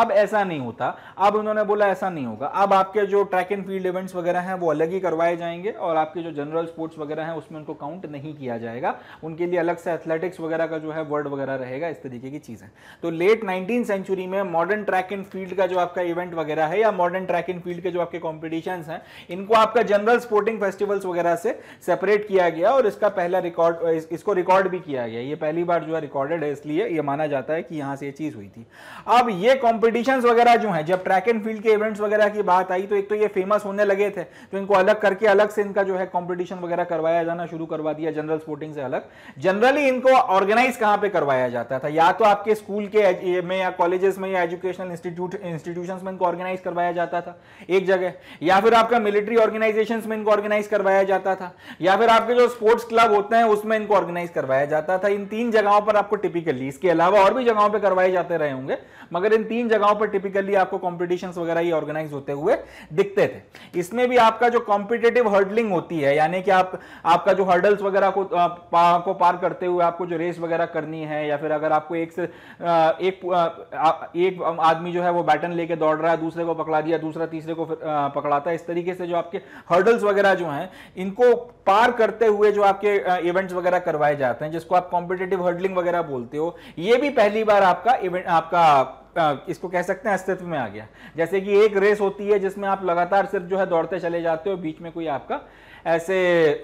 अब ऐसा नहीं होता अब उन्होंने बोला ऐसा नहीं होगा अब आपके जो ट्रैक एंड फील्ड इवेंट्स वगैरह हैं वो अलग ही करवाए जाएंगे और आपके जो जनरल स्पोर्ट्स वगैरह हैं उसमें उनको काउंट नहीं किया जाएगा उनके लिए अलग से एथलेटिक्स वगैरह का जो है वर्ड वगैरह रहेगा इस तरीके की चीज़ें तो लेट नाइनटीन सेंचुरी में मॉडर्न ट्रैक एंड फील्ड का जो आपका इवेंट वगैरह है या मॉडर्न ट्रैक एंड फील्ड के जो आपके कॉम्पिटिशन हैं इनको आपका जनरल स्पोर्टिंग फेस्टिवल्स वगैरह से सेपरेट किया गया और इसका पहला रिकॉर्ड इसको रिकॉर्ड भी किया गया ये पहली बार जो है रिकॉर्डेड है इसलिए ये माना जाता है कि यहाँ से ये चीज़ हुई थी अब ये कॉम्पिटिशन वगैरह जो है जब ट्रैक एंड फील्ड के इवेंट्स वगैरह की बात आई तो एक तो ये फेमस होने लगे थे तो इनको अलग करके अलग से इनका जो है कॉम्पिटिशन वगैरह करवाया जाना शुरू करवा दिया जनरल स्पोर्टिंग से अलग जनरली इनको ऑर्गेनाइज कहाँ पर करवाया जाता था या तो आपके स्कूल के में या कॉलेजेस में या एजुकेशनल इंस्टीट्यूट इंस्टीट्यूशन में इनको ऑर्गेनाइज करवाया जाता था एक जगह या फिर आपका मिलिट्री ऑर्गेनाइजेशन में इनको ऑर्गेनाइज करवाया जाता था था या फिर आपके जो स्पोर्ट्स क्लब होते हैं उसमें इनको ऑर्गेनाइज करवाया जाता था इन तीन जगहों पर आपको टिपिकली इसके अलावा और भी जगहों पर करवाए जाते रहे होंगे मगर इन तीन जगहों पर टिपिकली आपको कॉम्पिटिशन वगैरह ही ऑर्गेनाइज होते हुए दिखते थे इसमें भी आपका जो कॉम्पिटेटिव हर्डलिंग होती है यानी कि आप आपका जो हर्डल्स वगैरह को पा, को पार करते हुए आपको जो रेस वगैरह करनी है या फिर अगर आपको एक से एक एक आदमी जो है वो बैटन लेके दौड़ रहा है दूसरे को पकड़ा दिया दूसरा तीसरे को पकड़ाता है इस तरीके से जो आपके हर्डल्स वगैरह जो हैं इनको पार करते हुए जो आपके इवेंट्स वगैरह करवाए जाते हैं जिसको आप कॉम्पिटेटिव हर्डलिंग वगैरह बोलते हो ये भी पहली बार आपका इवेंट आपका इसको कह सकते हैं अस्तित्व में आ गया जैसे कि एक रेस होती है जिसमें आप लगातार सिर्फ जो है दौड़ते चले जाते हो बीच में कोई आपका ऐसे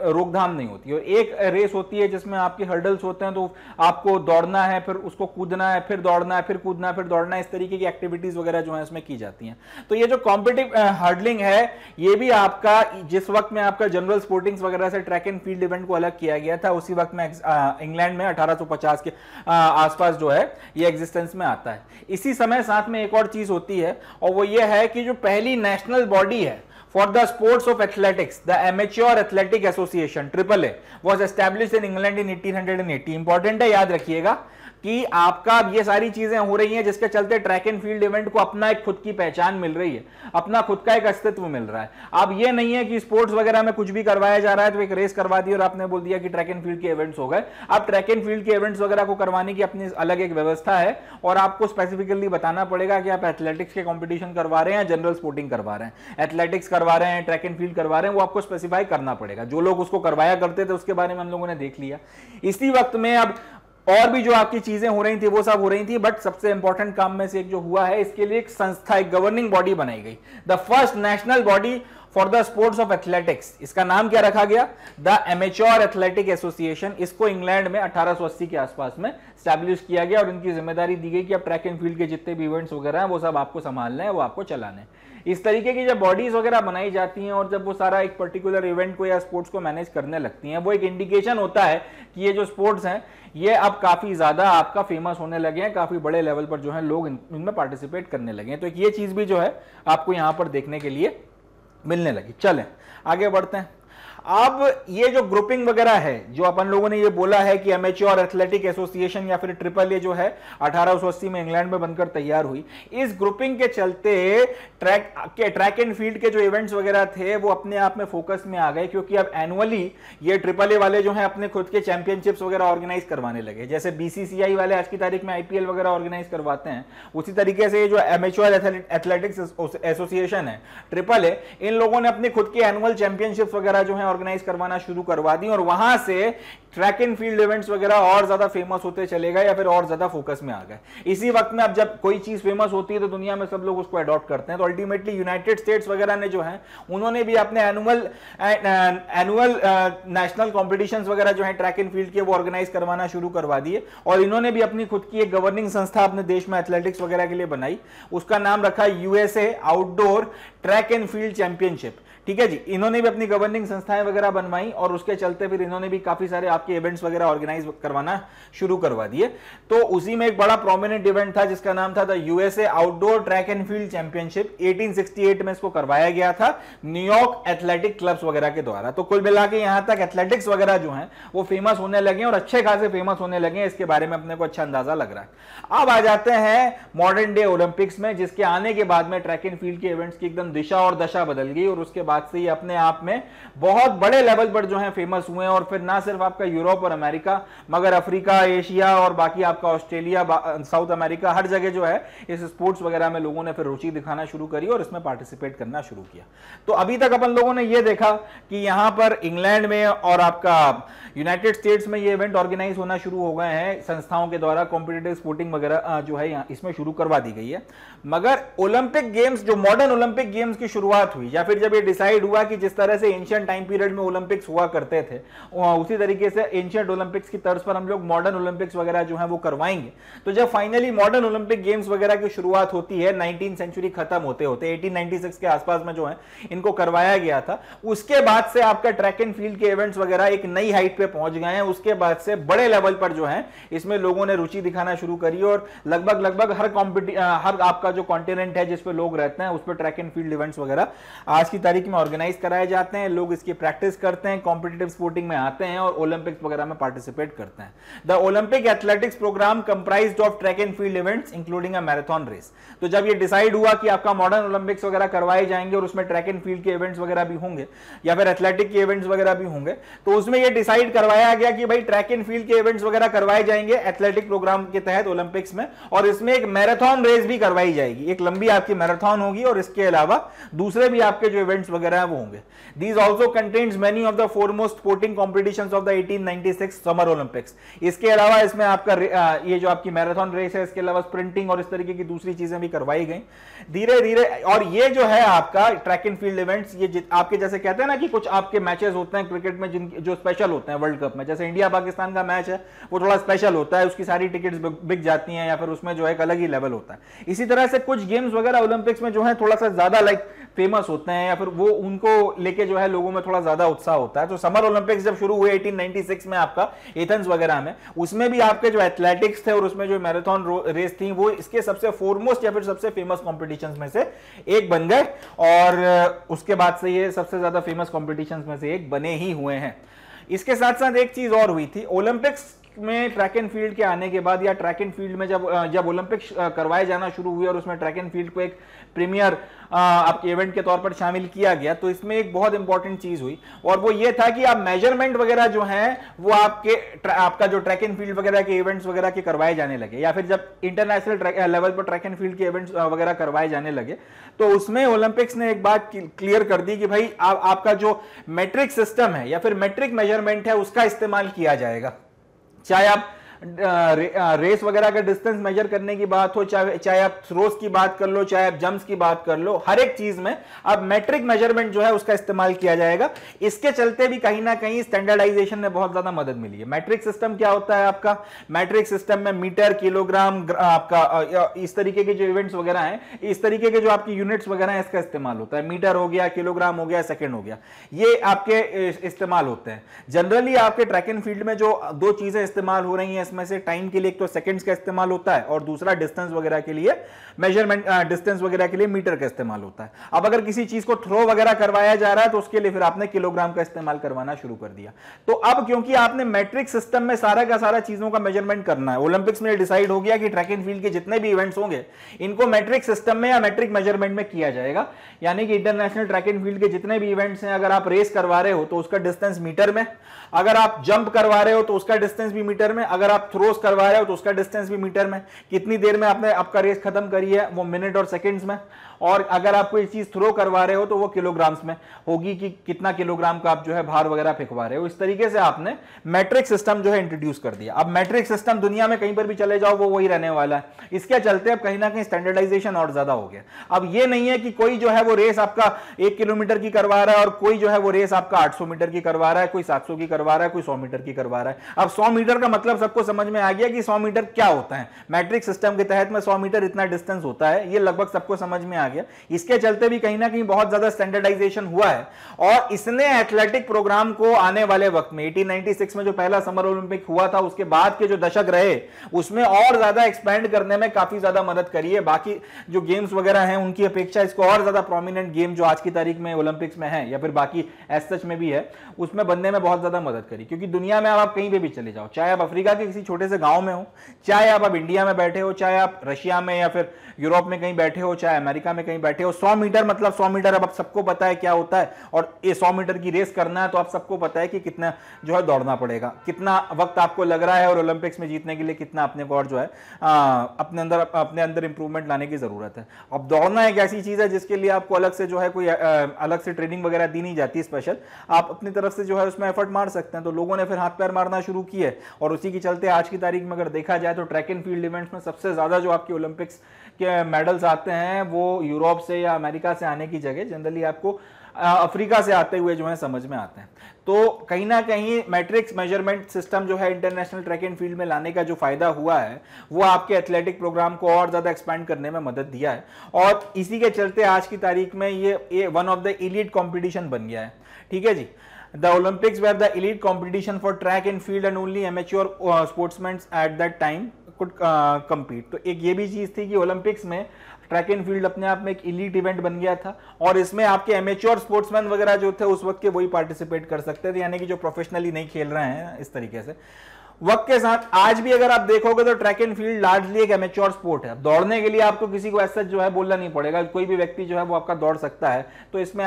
रोकधाम नहीं होती और एक रेस होती है जिसमें आपके हर्डल्स होते हैं तो आपको दौड़ना है फिर उसको कूदना है फिर दौड़ना है फिर कूदना है फिर दौड़ना है इस तरीके की एक्टिविटीज वगैरह जो है इसमें की जाती हैं तो ये जो कॉम्पिटिव हर्डलिंग है ये भी आपका जिस वक्त में आपका जनरल स्पोर्टिंग्स वगैरह से ट्रैक एंड फील्ड इवेंट को अलग किया गया था उसी वक्त में इंग्लैंड में अठारह के आसपास जो है ये एग्जिस्टेंस में आता है इसी समय साथ में एक और चीज होती है और वो ये है कि जो पहली नेशनल बॉडी है for the sports of athletics the amateur athletic association triple a was established in england in 1880 important hai yaad rakhiyega कि आपका अब ये सारी चीजें हो रही हैं जिसके चलते ट्रैक एंड फील्ड इवेंट को अपना एक खुद की पहचान मिल रही है अपना खुद का एक अस्तित्व मिल रहा है अब ये नहीं है कि स्पोर्ट्स वगैरह में कुछ भी करवाया जा रहा है तो एक रेस करवा दी और आपने बोल दिया कि ट्रैक एंड फील्ड के इवेंट्स हो गए अब ट्रैक एंड फील्ड के इवेंट्स वगैरह को करवाने की अपनी अलग एक व्यवस्था है और आपको स्पेसिफिकली बताना पड़ेगा कि आप एथलेटिक्स के कॉम्पिटिशन करवा रहे हैं जनरल स्पोर्टिंग करवा रहे हैं एथलेटिक्स करवा रहे हैं ट्रैक एंड फील्ड करवा रहे हैं वो आपको स्पेसिफाई करना पड़ेगा जो लोग उसको करवाया करते थे उसके बारे में हम लोगों ने देख लिया इसी वक्त में अब और भी जो आपकी चीजें हो रही थी वो सब हो रही थी बट सबसे इंपॉर्टेंट काम में से एक जो हुआ है इसके लिए एक संस्था एक गवर्निंग बॉडी बनाई गई the first national body for the sports of athletics इसका नाम क्या रखा गया द एमेच्योर एथलेटिक एसोसिएशन इसको इंग्लैंड में 1880 के आसपास में स्टैब्लिश किया गया और इनकी जिम्मेदारी दी गई कि आप ट्रैक एंड फील्ड के जितने भी इवेंट्स वगैरह हैं वो सब आपको संभालना है वो आपको चलाना है इस तरीके की जब बॉडीज वगैरह बनाई जाती हैं और जब वो सारा एक पर्टिकुलर इवेंट को या स्पोर्ट्स को मैनेज करने लगती हैं वो एक इंडिकेशन होता है कि ये जो स्पोर्ट्स हैं ये अब काफ़ी ज़्यादा आपका फेमस होने लगे हैं काफ़ी बड़े लेवल पर जो है लोग इनमें पार्टिसिपेट करने लगे हैं तो एक ये चीज़ भी जो है आपको यहाँ पर देखने के लिए मिलने लगी चलें आगे बढ़ते हैं अब ये जो ग्रुपिंग वगैरह है जो अपन लोगों ने ये बोला है कि एमएचओ और एथलेटिक एसोसिएशन या फिर ट्रिपल ए जो है अठारह में इंग्लैंड में बनकर तैयार हुई इस ग्रुपिंग के चलते ट्रैक के ट्रैक एंड फील्ड के जो इवेंट्स वगैरह थे वो अपने आप में फोकस में आ गए क्योंकि अब एनुअली ये ट्रिपल ए वाले जो है अपने खुद के चैंपियनशिप्स वगैरह ऑर्गेनाइज करवाने लगे जैसे बीसीसीआई वाले आज की तारीख में आईपीएल वगैरह ऑर्गेनाइज करवाते हैं उसी तरीके से जो एमएचओ एथलेटिक्स एसोसिएशन है ट्रिपल ए इन लोगों ने अपने खुद के एनुअल चैंपियनशिप वगैरह जो है ऑर्गेनाइज करवाना शुरू करवा दी और वहां से ट्रैक एंड फील्ड इवेंट्स वगैरह और ज्यादा फेमस होते चले गए या फिर और ज्यादा फोकस में आ गए इसी वक्त में अब जब कोई चीज फेमस होती है तो दुनिया में सब लोग उसको अडॉप्ट करते हैं तो अल्टीमेटली यूनाइटेड स्टेट्स वगैरह ने जो है उन्होंने भी अपने एनुअल एनुअल नेशनल कॉम्पिटिशन वगैरह जो है ट्रैक एंड फील्ड के वो ऑर्गेनाइज करवाना शुरू करवा दिए और इन्होंने भी अपनी खुद की एक गवर्निंग संस्था अपने देश में एथलेटिक्स वगैरह के लिए बनाई उसका नाम रखा USA outdoor track and field championship ठीक है जी इन्होंने भी अपनी गवर्निंग संस्थाएं वगैरह बनवाई और उसके चलते फिर इन्होंने भी काफी सारे आपके इवेंट्स वगैरह ऑर्गेनाइज करवाना शुरू करवा दिए तो उसी में एक बड़ा प्रोमिनेंट इवेंट था जिसका नाम था the USA outdoor track and field championship eighteen में इसको करवाया गया था न्यूयॉर्क एथलेटिक क्लब्स वगैरह के द्वारा तो कुल मिला के यहां तक एथलेटिक्स वगैरह जो है वो फेमस होने लगे और अच्छे खासे फेमस होने लगे इसके बारे में अपने को अच्छा अंदाजा लग रहा है अब आ जाते हैं मॉडर्न डे ओलंपिक्स में जिसके आने के बाद में ट्रैक एंड फील्ड के इवेंट्स की एकदम दिशा और दशा बदल गई और उसके बाद से ही अपने आप में बहुत बड़े लेवल पर जो है फेमस हुए और फिर ना सिर्फ आपका यूरोप और अमेरिका मगर अफ्रीका एशिया और बाकी आपका ऑस्ट्रेलिया साउथ अमेरिका हर जगह जो है इस स्पोर्ट्स वगैरह में लोगों ने फिर रुचि दिखाना शुरू करी और इसमें पार्टिसिपेट करना शुरू किया तो अभी तक अपन लोगों ने यह देखा कि यहां पर इंग्लैंड में और आपका यूनाइटेड स्टेट्स में ये इवेंट ऑर्गेनाइज होना शुरू हो गए हैं संस्थाओं के द्वारा कॉम्पिटेटिव स्पोर्टिंग वगैरह जो है इसमें शुरू करवा दी गई है मगर ओलंपिक गेम्स जो मॉडर्न ओलंपिक गेम्स की शुरुआत हुई या फिर जब ये डिस डिसाइड हुआ कि जिस तरह से एंशियंट टाइम पीरियड में ओलंपिक्स हुआ करते थे उसी तरीके से एंशियंट ओलंपिक्स की तर्ज पर हम लोग मॉडर्न ओलंपिक्स वगैरह जो है वो करवाएंगे तो जब फाइनली मॉडर्न ओलंपिक गेम्स वगैरह की शुरुआत होती है नाइनटीन सेंचुरी खत्म होते होते एटीन के आसपास में जो है इनको करवाया गया था उसके बाद से आपका ट्रैक एंड फील्ड के इवेंट्स वगैरह एक नई हाइट पे पहुंच गए हैं उसके बाद से बड़े लेवल पर जो है इसमें लोगों ने रुचि दिखाना शुरू करी और लगभग लगभग हर कॉम्पिटि हर आपका जो कॉन्टिनेंट है जिसपे लोग रहते हैं उस पर ट्रैक एंड फील्ड इवेंट्स वगैरह आज की तारीख में ऑर्गेनाइज कराए जाते हैं लोग इसकी प्रैक्टिस करते हैं कॉम्पिटेटिव स्पोर्टिंग में आते हैं और ओलंपिक्स वगैरह में पार्टिसिपेट करते हैं the Olympic athletics programme comprise of track and field events including a marathon race तो जब ये डिसाइड हुआ कि आपका मॉडर्न ओलंपिक्स वगैरह करवाए जाएंगे और उसमें ट्रैक एंड फील्ड के इवेंट्स वगैरह भी होंगे या फिर एथलेटिक के इवेंट्स वगैरह भी होंगे तो उसमें यह डिसाइड करवाया गया कि भाई ट्रैक एंड फील्ड के इवेंट्स वगैरह करवाए जाएंगे एथलेटिक प्रोग्राम के तहत ओलंपिक्स में और इसमें एक मैराथन रेस भी करवाई जाएगी एक लंबी आपकी मैराथन होगी और इसके अलावा दूसरे भी आपके जो इवेंट्स वगैरह है वो होंगे these also content many of the foremost sporting competition of the 1896 summer Olympics इसके अलावा इसमें आपका ये जो आपकी मैराथन रेस है इसके अलावा स्प्रिंटिंग और इस तरीके की दूसरी चीजें भी करवाई गई धीरे धीरे और ये जो है आपका ट्रैक एंड फील्ड इवेंट ये आपके जैसे कहते हैं ना कि कुछ आपके मैचेस होते हैं क्रिकेट में जिन जो स्पेशल होते हैं वर्ल्ड कप में जैसे इंडिया पाकिस्तान का मैच है वो थोड़ा स्पेशल होता है उसकी सारी टिकट बिक जाती हैं या फिर उसमें जो है एक अलग ही लेवल होता है इसी तरह से कुछ गेम्स वगैरह ओलंपिक्स में जो है थोड़ा सा ज्यादा लाइक like, फेमस होते हैं या फिर वो उनको लेके जो है लोगों में थोड़ा ज्यादा उत्साह होता है तो समर ओलंपिक्स जब शुरू हुए 1896 में आपका एथेंस वगैरह में उसमें भी आपके जो एथलेटिक्स थे और उसमें जो मैराथन रेस थी वो इसके सबसे फोरमोस्ट या फिर सबसे फेमस कॉम्पिटिशन में से एक बन गए और उसके बाद से ये सबसे ज्यादा फेमस कॉम्पिटिशन में से एक बने ही हुए हैं इसके साथ साथ एक चीज और हुई थी ओलंपिक्स में ट्रैक एंड फील्ड के आने के बाद या ट्रैक एंड फील्ड में जब जब ओलंपिक करवाए जाना शुरू हुए और उसमें ट्रैक एंड फील्ड को एक प्रीमियर आपके इवेंट के तौर पर शामिल किया गया तो इसमें एक बहुत इंपॉर्टेंट चीज हुई और वो ये था कि आप मेजरमेंट वगैरह जो है वो आपके आपका जो ट्रैक एंड फील्ड वगैरह के इवेंट्स वगैरह के करवाए जाने लगे या फिर जब इंटरनेशनल लेवल पर ट्रैक एंड फील्ड के इवेंट्स वगैरह करवाए जाने लगे तो उसमें ओलंपिक्स ने एक बात क्लियर कर दी कि भाई आपका जो मेट्रिक सिस्टम है या फिर मेट्रिक मेजरमेंट है उसका इस्तेमाल किया जाएगा 加压 रेस वगैरह का डिस्टेंस मेजर करने की बात हो चाहे चाहे आप थ्रोस की बात कर लो चाहे आप जम्प्स की बात कर लो हर एक चीज में अब मैट्रिक मेजरमेंट जो है उसका इस्तेमाल किया जाएगा इसके चलते भी कहीं ना कहीं स्टैंडर्डाइजेशन में बहुत ज्यादा मदद मिली है मैट्रिक सिस्टम क्या होता है आपका मैट्रिक सिस्टम में मीटर किलोग्राम आपका इस तरीके के जो इवेंट्स वगैरह हैं इस तरीके के जो आपकी यूनिट्स वगैरह हैं इसका इस्तेमाल होता है मीटर हो गया किलोग्राम हो गया सेकेंड हो गया ये आपके इस्तेमाल होते हैं जनरली आपके ट्रैक एंड फील्ड में जो दो चीजें इस्तेमाल हो रही हैं में से टाइम के लिए एक तो सेकंड्स का इस्तेमाल होता है और दूसरा डिस्टेंस वगैरह के लिए मेजरमेंट डिस्टेंस वगैरह के लिए मीटर का इस्तेमाल होता है अब अगर किसी चीज को थ्रो वगैरह करवाया जा रहा है तो उसके लिए फिर आपने किलोग्राम का इस्तेमाल करवाना शुरू कर दिया तो अब क्योंकि आपने मेट्रिक सिस्टम में सारा का सारा चीजों का मेजरमेंट करना है ओलंपिक्स में डिसाइड हो गया कि ट्रैक एंड फील्ड के जितने भी इवेंट्स होंगे इनको मेट्रिक सिस्टम में या मेट्रिक मेजरमेंट में किया जाएगा यानी कि इंटरनेशनल ट्रैक एंड फील्ड के जितने भी इवेंट्स हैं अगर आप रेस करवा रहे हो तो उसका डिस्टेंस मीटर में अगर आप जंप करवा रहे हो तो उसका डिस्टेंस भी मीटर में अगर आप थ्रोस करवा रहे हो तो उसका डिस्टेंस भी मीटर में कितनी देर में आपने आपका रेस खत्म करी है वो मिनट और सेकेंड्स में और अगर आप कोई चीज थ्रो करवा रहे हो तो वो किलोग्राम्स में होगी कि कितना किलोग्राम का आप जो है भार वगैरह फेंकवा रहे हो इस तरीके से आपने मैट्रिक सिस्टम जो है इंट्रोड्यूस कर दिया अब मैट्रिक सिस्टम दुनिया में कहीं पर भी चले जाओ वो वही रहने वाला है इसके चलते अब कहीं ना कहीं स्टैंडर्डाइजेशन और ज्यादा हो गया अब ये नहीं है कि कोई जो है वो रेस आपका एक किलोमीटर की करवा रहा है और कोई जो है वो रेस आपका आठ मीटर की करवा रहा है कोई सात की करवा रहा है कोई सौ मीटर की करवा रहा है अब सौ मीटर का मतलब सबको समझ में आ गया कि सौ मीटर क्या होता है मैट्रिक सिस्टम के तहत में सौ मीटर इतना डिस्टेंस होता है ये लगभग सबको समझ में आ आ गया इसके चलते भी कहीं ना कहीं बहुत ज्यादा स्टैंडर्डाइजेशन हुआ है और इसने एथलेटिक प्रोग्राम को आने वाले वक्त में एटीन में जो पहला समर ओलंपिक हुआ था उसके बाद के जो दशक रहे उसमें और ज्यादा एक्सपेंड करने में काफी ज्यादा मदद करी है बाकी जो गेम्स वगैरह हैं उनकी अपेक्षा इसको और ज्यादा प्रोमिनेंट गेम जो आज की तारीख में ओलंपिक्स में है या फिर बाकी एस सच में भी है उसमें बनने में बहुत ज्यादा मदद करी क्योंकि दुनिया में आप कहीं पर भी चले जाओ चाहे आप अफ्रीका के किसी छोटे से गांव में हो चाहे आप इंडिया में बैठे हो चाहे आप रशिया में या फिर यूरोप में कहीं बैठे हो चाहे अमेरिका में में कहीं बैठे हो 100 मीटर मतलब 100 मीटर अब आप सबको पता है क्या होता है और ये 100 मीटर की रेस करना है तो आप सबको पता है कि कितना जो है दौड़ना पड़ेगा कितना वक्त आपको लग रहा है और ओलंपिक्स में जीतने के लिए कितना अपने को और जो है आ, अपने अंदर अपने अंदर इंप्रूवमेंट लाने की ज़रूरत है अब दौड़ना एक ऐसी चीज़ है जिसके लिए आपको अलग से जो है कोई अलग से ट्रेनिंग वगैरह दी नहीं जाती स्पेशल आप अपनी तरफ से जो है उसमें एफर्ट मार सकते हैं तो लोगों ने फिर हाथ पैर मारना शुरू किया और उसी के चलते आज की तारीख में अगर देखा जाए तो ट्रैक एंड फील्ड इवेंट्स में सबसे ज़्यादा जो आपकी ओलंपिक्स के मेडल्स आते हैं वो यूरोप से या अमेरिका से आने की जगह जनरली आपको अफ्रीका से आते हुए जो है समझ में आते हैं तो कहीं ना कहीं मैट्रिक्स मेजरमेंट सिस्टम जो है इंटरनेशनल ट्रैक एंड फील्ड में लाने का जो फायदा हुआ है वो आपके एथलेटिक प्रोग्राम को और ज़्यादा एक्सपेंड करने में मदद दिया है और इसी के चलते आज की तारीख में ये one of the elite competition बन गया है ठीक है जी the Olympics were the elite competition for track and field and only amateur uh, sportsmen at that time could uh, तो एक ये भी चीज़ थी कि ओलंपिक्स में ट्रैक एंड फील्ड अपने आप में एक इलीट इवेंट बन गया था और इसमें आपके एमेच्योर स्पोर्ट्समैन वगैरह जो थे उस वक्त के वही पार्टिसिपेट कर सकते थे यानी कि जो प्रोफेशनली नहीं खेल रहे हैं इस तरीके से वक्त के साथ आज भी अगर आप देखोगे तो ट्रैक एंड फील्ड लार्जली एक एमेच्योर स्पोर्ट है दौड़ने के लिए आपको किसी को ऐसा जो है बोलना नहीं पड़ेगा कोई भी व्यक्ति जो है वो आपका दौड़ सकता है तो इसमें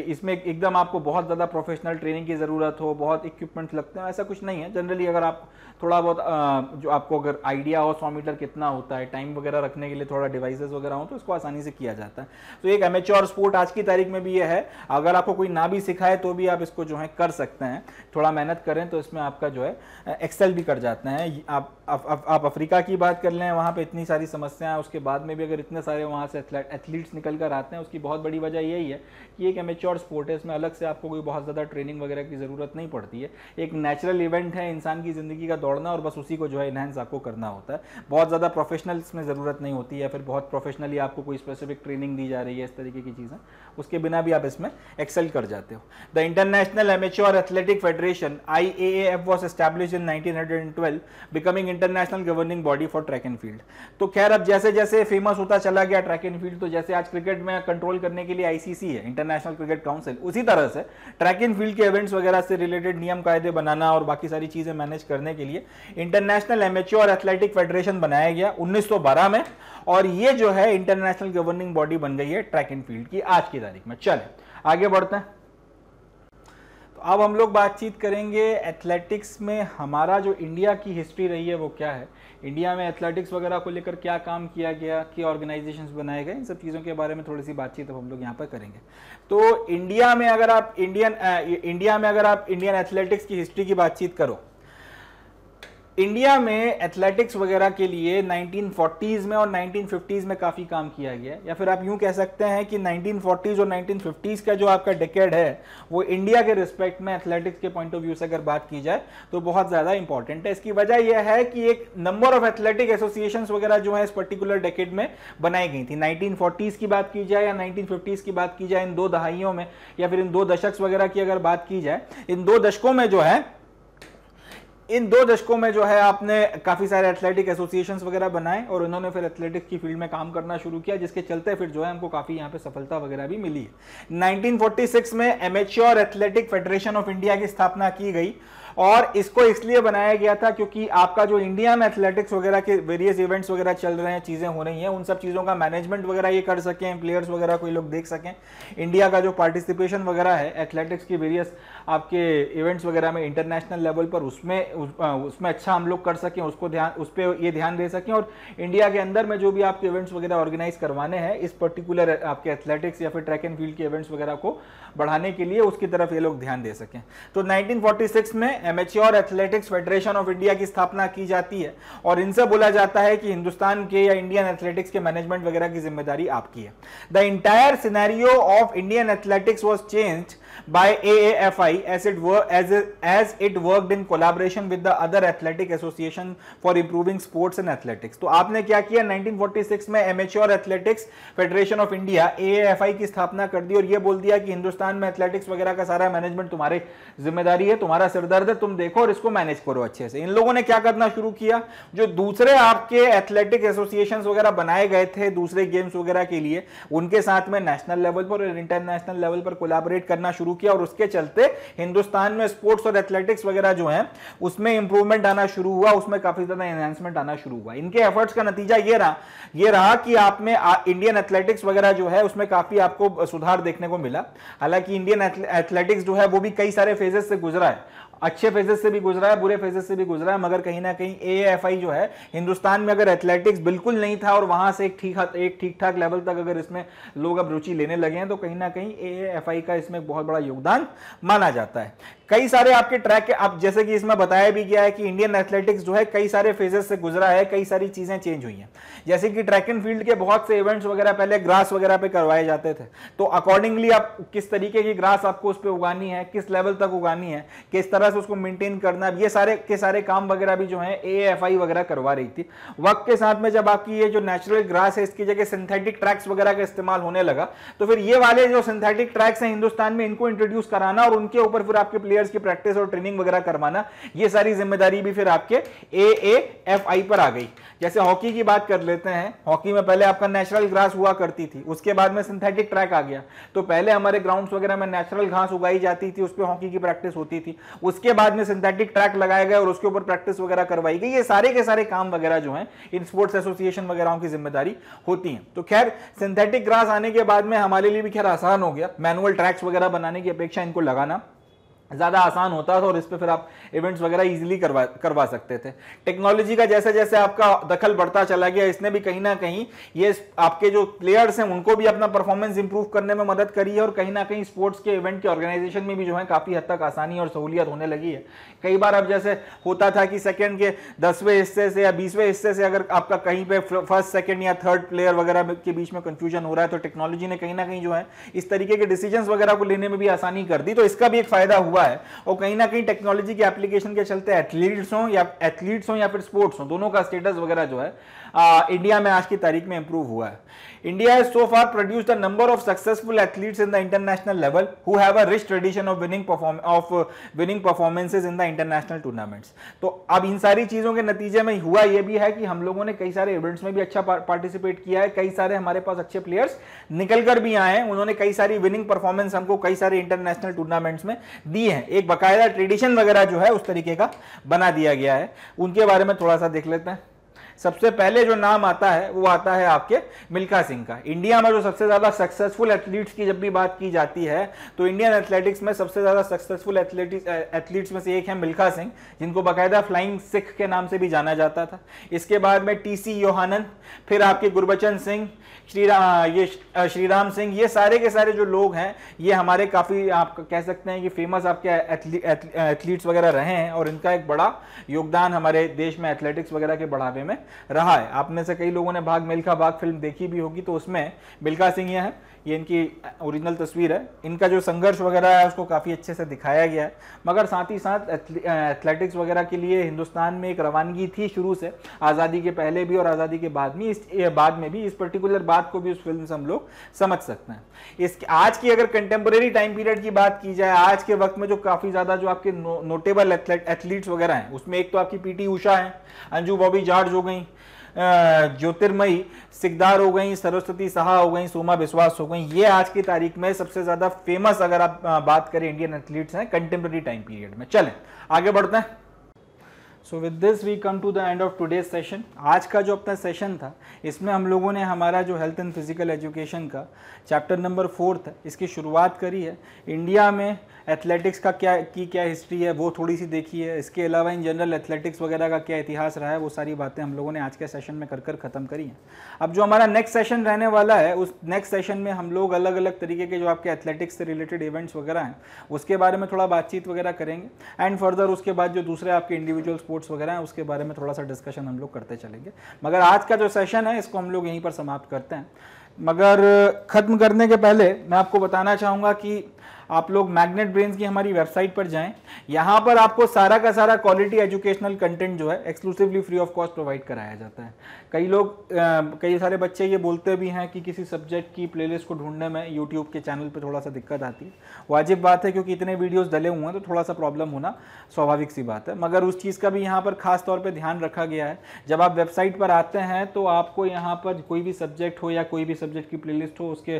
इसमें एकदम आपको बहुत ज़्यादा प्रोफेशनल ट्रेनिंग की ज़रूरत हो बहुत इक्विपमेंट लगते हैं ऐसा कुछ नहीं है जनरली अगर आप थोड़ा बहुत जो आपको अगर आइडिया हो सौ मीटर कितना होता है टाइम वगैरह रखने के लिए थोड़ा डिवाइसेस वगैरह हो तो इसको आसानी से किया जाता है तो एक एमेच्योर स्पोर्ट आज की तारीख में भी ये है अगर आपको कोई ना भी सिखाए तो भी आप इसको जो है कर सकते हैं थोड़ा मेहनत करें तो इसमें आपका जो है एक्सेल भी कर जाते हैं आप आप, अफ्रीका की बात कर लें वहाँ पे इतनी सारी समस्याएं उसके बाद में भी अगर इतने सारे वहाँ से एथलीट्स निकल कर आते हैं उसकी बहुत बड़ी वजह यही है कि एक एमेच्योर स्पोर्ट है इसमें अलग से आपको कोई बहुत ज़्यादा ट्रेनिंग वगैरह की ज़रूरत नहीं पड़ती है एक नेचुरल इवेंट है इंसान की ज़िंदगी का दौड़ना और बस उसी को जो है इनहेंस आपको करना होता है बहुत ज़्यादा प्रोफेशनल इसमें ज़रूरत नहीं होती है फिर बहुत प्रोफेशनली आपको कोई स्पेसिफिक ट्रेनिंग दी जा रही है इस तरीके की चीज़ें उसके बिना भी आप इसमें एक्सेल कर जाते हो the international amateur athletic federation I A F was establish in nineteen becoming international governing body for track and field तो खैर अब जैसे जैसे फेमस होता चला गया ट्रैक एंड फील्ड तो जैसे आज क्रिकेट में कंट्रोल करने के लिए आईसीसी है इंटरनेशनल क्रिकेट काउंसिल उसी तरह से ट्रैक एंड फील्ड के इवेंट्स वगैरह से रिलेटेड नियम कायदे बनाना और बाकी सारी चीज़ें मैनेज करने के लिए इंटरनेशनल एमेच्योर एथलेटिक फेडरेशन बनाया गया उन्नीस में और ये जो है इंटरनेशनल गवर्निंग बॉडी बन गई है ट्रैक एंड फील्ड की आज की तारीख में चले आगे बढ़ते हैं अब हम लोग बातचीत करेंगे एथलेटिक्स में हमारा जो इंडिया की हिस्ट्री रही है वो क्या है इंडिया में एथलेटिक्स वगैरह को लेकर क्या काम किया गया कि ऑर्गेनाइजेशंस बनाए गए इन सब चीज़ों के बारे में थोड़ी सी बातचीत अब हम लोग यहाँ पर करेंगे तो इंडिया में अगर आप इंडियन इंडिया में अगर आप इंडियन एथलेटिक्स की हिस्ट्री की बातचीत करो इंडिया में एथलेटिक्स वगैरह के लिए 1940s में और 1950s में काफ़ी काम किया गया या फिर आप यूं कह सकते हैं कि 1940s और 1950s का जो आपका डेकेड है वो इंडिया के रिस्पेक्ट में एथलेटिक्स के पॉइंट ऑफ व्यू से अगर बात की जाए तो बहुत ज़्यादा इंपॉर्टेंट है इसकी वजह यह है कि एक नंबर ऑफ एथलेटिक एसोसिएशन वगैरह जो है इस पर्टिकुलर डेकेड में बनाई गई थी नाइनटीन की बात की जाए या नाइनटीन की बात की जाए इन दो दहाइयों में या फिर इन दो दशक वगैरह की अगर बात की जाए इन दो दशकों में जो है इन दो दशकों में जो है आपने काफ़ी सारे एथलेटिक एसोसिएशंस वगैरह बनाए और उन्होंने फिर एथलेटिक्स की फील्ड में काम करना शुरू किया जिसके चलते फिर जो है हमको काफ़ी यहाँ पे सफलता वगैरह भी मिली है 1946 में amateur athletic federation of India की स्थापना की गई और इसको इसलिए बनाया गया था क्योंकि आपका जो इंडिया में एथलेटिक्स वगैरह के वेरियस इवेंट्स वगैरह चल रहे हैं चीजें हो रही हैं उन सब चीजों का मैनेजमेंट वगैरह ये कर सकें प्लेयर्स वगैरह कोई लोग देख सकें इंडिया का जो पार्टिसिपेशन वगैरह है एथलेटिक्स की वेरियस आपके इवेंट्स वगैरह में इंटरनेशनल लेवल पर उसमें उसमें अच्छा हम लोग कर सकें उसको ध्यान उस पर ये ध्यान दे सकें और इंडिया के अंदर में जो भी आपके इवेंट्स वगैरह ऑर्गेनाइज करवाने हैं इस पर्टिकुलर आपके एथलेटिक्स या फिर ट्रैक एंड फील्ड के इवेंट्स वगैरह को बढ़ाने के लिए उसकी तरफ ये लोग ध्यान दे सकें तो 1946 में amateur athletics federation of India की स्थापना की जाती है और इनसे बोला जाता है कि हिंदुस्तान के या इंडियन एथलेटिक्स के मैनेजमेंट वगैरह की जिम्मेदारी आपकी है the entire scenario of Indian athletics was changed by AAFI as it were as it, as it worked in collaboration with the other athletic association for improving sports and athletics तो आपने क्या किया 1946 में amateur athletics federation of India AAFI की स्थापना कर दी और ये बोल दिया कि हिंदुस्तान में एथलेटिक्स वगैरह का सारा मैनेजमेंट तुम्हारे जिम्मेदारी है तुम्हारा सिरदर्द है तुम देखो और इसको मैनेज करो अच्छे से इन लोगों ने क्या करना शुरू किया जो दूसरे आपके एथलेटिक एसोसिएशन वगैरह बनाए गए थे दूसरे गेम्स वगैरह के लिए उनके साथ में नेशनल लेवल पर और इंटरनेशनल लेवल पर कोलाबरेट करना शुरू शुरू किया और उसके चलते हिंदुस्तान में स्पोर्ट्स और एथलेटिक्स वगैरह जो है उसमें इंप्रूवमेंट आना शुरू हुआ उसमें काफी ज्यादा एनहेंसमेंट आना शुरू हुआ इनके एफर्ट्स का नतीजा ये रहा ये रहा कि आप में इंडियन एथलेटिक्स वगैरह जो है उसमें काफी आपको सुधार देखने को मिला हालांकि इंडियन एथलेटिक्स जो है वो भी कई सारे फेजेस से गुजरा है अच्छे फेजेस से भी गुजरा है बुरे फेजेस से भी गुजरा है मगर कहीं ना कहीं ए जो है हिंदुस्तान में अगर एथलेटिक्स बिल्कुल नहीं था और वहां से एक ठीक एक ठीक ठाक लेवल तक अगर इसमें लोग अब रुचि लेने लगे हैं तो कहीं ना कहीं ए का इसमें बहुत बड़ा योगदान माना जाता है कई सारे आपके ट्रैक आप जैसे कि इसमें बताया भी गया है कि इंडियन एथलेटिक्स जो है कई सारे फेजेस से गुजरा है कई सारी चीजें चेंज हुई हैं जैसे कि ट्रैक एंड फील्ड के बहुत से इवेंट्स वगैरह पहले ग्रास वगैरह पे करवाए जाते थे तो अकॉर्डिंगली आप किस तरीके की ग्रास आपको उस पर उगानी है किस लेवल तक उगानी है किस तरह से उसको मेनटेन करना है ये सारे के सारे काम वगैरह भी जो है ए वगैरह करवा रही थी वक्त के साथ में जब आपकी ये जो नेचुरल ग्रास है इसकी जगह सिंथेटिक ट्रैक्स वगैरह का इस्तेमाल होने लगा तो फिर ये वाले जो सिंथेटिक ट्रैक्स हैं हिंदुस्तान में इनको इंट्रोड्यूस कराना और उनके ऊपर फिर आपके प्लेयर्स की प्रैक्टिस और ट्रेनिंग वगैरह करवाना ये सारी जिम्मेदारी भी फिर आपके ए ए एफ आई पर आ गई जैसे हॉकी की बात कर लेते हैं हॉकी में पहले आपका नेचुरल ग्रास हुआ करती थी उसके बाद में सिंथेटिक ट्रैक आ गया तो पहले हमारे ग्राउंड्स वगैरह में नेचुरल घास उगाई जाती थी उस पर हॉकी की प्रैक्टिस होती थी उसके बाद में सिंथेटिक ट्रैक लगाए गए और उसके ऊपर प्रैक्टिस वगैरह करवाई गई ये सारे के सारे काम वगैरह जो है इन स्पोर्ट्स एसोसिएशन वगैरह की जिम्मेदारी होती है तो खैर सिंथेटिक ग्रास आने के बाद में हमारे लिए भी खैर आसान हो गया मैनुअल ट्रैक्स वगैरह बनाने की अपेक्षा इनको लगाना ज़्यादा आसान होता था और इस पर फिर आप इवेंट्स वगैरह इजीली करवा करवा सकते थे टेक्नोलॉजी का जैसे जैसे आपका दखल बढ़ता चला गया इसने भी कहीं ना कहीं ये आपके जो प्लेयर्स हैं उनको भी अपना परफॉर्मेंस इंप्रूव करने में मदद करी है और कहीं ना कहीं स्पोर्ट्स के इवेंट के ऑर्गेनाइजेशन में भी जो है काफ़ी हद तक आसानी और सहूलियत होने लगी है कई बार अब जैसे होता था कि सेकेंड के दसवें हिस्से से या बीसवें हिस्से से अगर आपका कहीं पर फर्स्ट सेकेंड या थर्ड प्लेयर वगैरह के बीच में कन्फ्यूजन हो रहा है तो टेक्नोलॉजी ने कहीं ना कहीं जो है इस तरीके के डिसीजन वगैरह को लेने में भी आसानी कर दी तो इसका भी एक फायदा हुआ है और कहीं ना कहीं टेक्नोलॉजी के एप्लीकेशन के चलते एथलीट्स हों या एथलीट्स हों या फिर स्पोर्ट्स हों दोनों का स्टेटस वगैरह जो है इंडिया में आज की तारीख में इंप्रूव हुआ है India has so far produce the number of successful athletes in the international level who have a rich tradition of winning of winning performances in the international tournaments तो अब इन सारी चीज़ों के नतीजे में हुआ यह भी है कि हम लोगों ने कई सारे इवेंट्स में भी अच्छा पार्टिसिपेट किया है कई सारे हमारे पास अच्छे प्लेयर्स निकल कर भी आए हैं उन्होंने कई सारी विनिंग परफॉर्मेंस हमको कई सारे इंटरनेशनल टूर्नामेंट्स में दी है एक बाकायदा ट्रेडिशन वगैरह जो है उस तरीके का बना दिया गया है उनके बारे में थोड़ा सा देख लेते हैं सबसे पहले जो नाम आता है वो आता है आपके मिल्खा सिंह का इंडिया में जो सबसे ज़्यादा सक्सेसफुल एथलीट्स की जब भी बात की जाती है तो इंडियन एथलेटिक्स में सबसे ज़्यादा सक्सेसफुल एथलेटिक्स एथलीट्स में से एक है मिल्खा सिंह जिनको बाकायदा फ्लाइंग सिख के नाम से भी जाना जाता था इसके बाद में टी सी योहानंद फिर आपके गुरबचन सिंह श्री ये श्री राम सिंह ये सारे के सारे जो लोग हैं ये हमारे काफ़ी आप कह सकते हैं कि फेमस आपके एथलीट्स वगैरह रहे हैं और इनका एक बड़ा योगदान हमारे देश में एथलेटिक्स वगैरह के बढ़ावे में रहा है आप में से कई लोगों ने भाग मिल्खा भाग फिल्म देखी भी होगी तो उसमें मिल्खा सिंह यह है ये इनकी ओरिजिनल तस्वीर है इनका जो संघर्ष वगैरह है उसको काफ़ी अच्छे से दिखाया गया है मगर साथ ही साथ एथलेटिक्स वगैरह के लिए हिंदुस्तान में एक रवानगी थी शुरू से आज़ादी के पहले भी और आज़ादी के बाद में इस बाद में भी इस पर्टिकुलर बात को भी उस फिल्म से हम लोग समझ सकते हैं इस आज की अगर कंटेम्प्रेरी टाइम पीरियड की बात की जाए आज के वक्त में जो काफ़ी ज़्यादा जो आपके नो, नोटेबल एथलीट्स वगैरह हैं उसमें एक तो आपकी टी उषा है अंजू बॉबी जॉर्ज हो गई ज्योतिर्मयी सिकदार हो गई सरस्वती साहा हो गई सोमा विश्वास हो गई ये आज की तारीख में सबसे ज़्यादा फेमस अगर आप बात करें इंडियन एथलीट्स हैं कंटेम्प्रेरी टाइम पीरियड में चलें आगे बढ़ते हैं so with this we come to the end of today session आज का जो अपना सेशन था इसमें हम लोगों ने हमारा जो हेल्थ एंड फिजिकल एजुकेशन का चैप्टर नंबर फोर्थ है इसकी शुरुआत करी है इंडिया में एथलेटिक्स का क्या की क्या हिस्ट्री है वो थोड़ी सी देखी है इसके अलावा इन जनरल एथलेटिक्स वगैरह का क्या इतिहास रहा है वो सारी बातें हम लोगों ने आज के सेशन में कर कर ख़त्म करी हैं अब जो हमारा नेक्स्ट सेशन रहने वाला है उस नेक्स्ट सेशन में हम लोग अलग अलग तरीके के जो आपके एथलेटिक्स से रिलेटेड इवेंट्स वगैरह हैं उसके बारे में थोड़ा बातचीत वगैरह करेंगे एंड फर्दर उसके बाद जो दूसरे आपके इंडिविजुअल स्पोर्ट्स वगैरह हैं उसके बारे में थोड़ा सा डिस्कशन हम लोग करते चलेंगे मगर आज का जो सेशन है इसको हम लोग यहीं पर समाप्त करते हैं मगर ख़त्म करने के पहले मैं आपको बताना चाहूँगा कि आप लोग मैग्नेट ब्रेन्स की हमारी वेबसाइट पर जाएं यहाँ पर आपको सारा का सारा क्वालिटी एजुकेशनल कंटेंट जो है exclusively free of cost provide कराया जाता है कई लोग कई सारे बच्चे ये बोलते भी हैं कि किसी सब्जेक्ट की प्लेलिस्ट को ढूंढने में यूट्यूब के चैनल पर थोड़ा सा दिक्कत आती है वाजिब बात है क्योंकि इतने वीडियोज़ डले हुए हैं तो थोड़ा सा प्रॉब्लम होना स्वाभाविक सी बात है मगर उस चीज़ का भी यहाँ पर खास तौर पर ध्यान रखा गया है जब आप वेबसाइट पर आते हैं तो आपको यहाँ पर कोई भी सब्जेक्ट हो या कोई भी सब्जेक्ट की प्लेलिस्ट हो उसके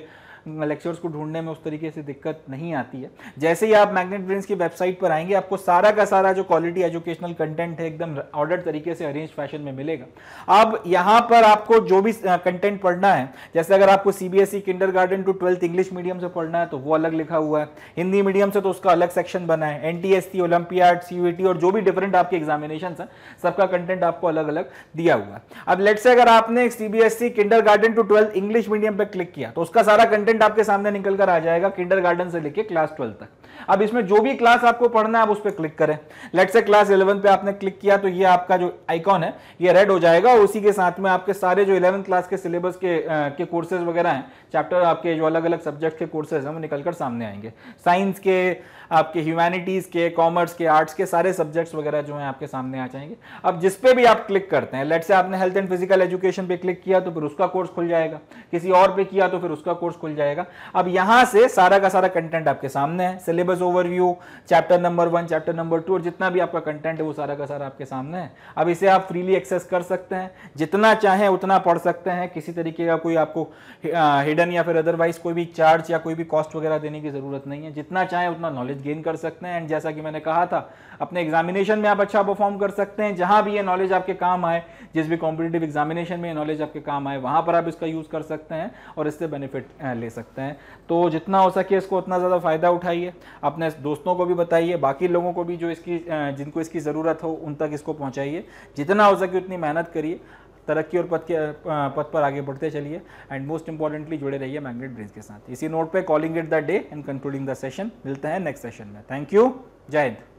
लेक्चर्स को ढूंढने में उस तरीके से दिक्कत नहीं आती है जैसे ही आप मैग्नेट ब्रेंस की वेबसाइट पर आएंगे आपको सारा का सारा जो क्वालिटी एजुकेशनल कंटेंट है एकदम ऑर्डर तरीके से अरेंज फैशन में मिलेगा अब यहाँ पर आपको जो भी कंटेंट पढ़ना है जैसे अगर आपको CBSE garden to twelfth English medium से पढ़ना है तो वो अलग लिखा हुआ है हिंदी मीडियम से तो उसका अलग सेक्शन बना है एनटीएससी ओलंपियाड सीयूटी और जो भी डिफरेंट आपके एग्जामिनेशन है सबका कंटेंट आपको अलग अलग दिया हुआ है अब लेट से अगर आपने CBSE garden to twelfth English medium पर क्लिक किया तो उसका सारा कंटेंट कंटेंट आपके सामने निकल कर आ जाएगा किंडर गार्डन से लेके क्लास ट्वेल्व तक अब इसमें जो भी क्लास आपको पढ़ना है आप उस पर क्लिक करें लेट से क्लास इलेवन पे आपने क्लिक किया तो ये आपका जो आइकॉन है ये रेड हो जाएगा और उसी के साथ में आपके सारे जो इलेवन क्लास के सिलेबस के आ, के कोर्सेज वगैरह हैं चैप्टर आपके जो अलग अलग सब्जेक्ट के कोर्सेज हैं वो निकल कर सामने आएंगे साइंस के आपके ह्यूमैनिटीज़ के कॉमर्स के आर्ट्स के सारे सब्जेक्ट्स वगैरह जो हैं आपके सामने आ जाएंगे अब जिस पे भी आप क्लिक करते हैं लेट से आपने हेल्थ एंड फिजिकल एजुकेशन पे क्लिक किया तो फिर उसका कोर्स खुल जाएगा किसी और पे किया तो फिर उसका कोर्स खुल जाएगा अब यहाँ से सारा का सारा कंटेंट आपके सामने है syllabus overview chapter number one chapter number two और जितना भी आपका कंटेंट है वो सारा का सारा आपके सामने है अब इसे आप फ्रीली एक्सेस कर सकते हैं जितना चाहें उतना पढ़ सकते हैं किसी तरीके का कोई आपको हिडन या फिर अदरवाइज कोई भी चार्ज या कोई भी कॉस्ट वगैरह देने की जरूरत नहीं है जितना चाहें उतना नॉलेज नॉलेज गेन कर सकते हैं एंड जैसा कि मैंने कहा था अपने एग्जामिनेशन में आप अच्छा परफॉर्म कर सकते हैं जहां भी ये नॉलेज आपके काम आए जिस भी कॉम्पिटेटिव एग्जामिनेशन में ये नॉलेज आपके काम आए वहां पर आप इसका यूज कर सकते हैं और इससे बेनिफिट ले सकते हैं तो जितना हो सके इसको उतना ज़्यादा फायदा उठाइए अपने दोस्तों को भी बताइए बाकी लोगों को भी जो इसकी जिनको इसकी ज़रूरत हो उन तक इसको पहुँचाइए जितना हो सके उतनी मेहनत करिए तरक्की और पद के पद पर आगे बढ़ते चलिए एंड मोस्ट इंपॉर्टेंटली जुड़े रहिए मैग्नेट ब्रिज के साथ इसी नोट पे calling it the day and concluding the session मिलते हैं नेक्स्ट सेशन में थैंक यू जय हिंद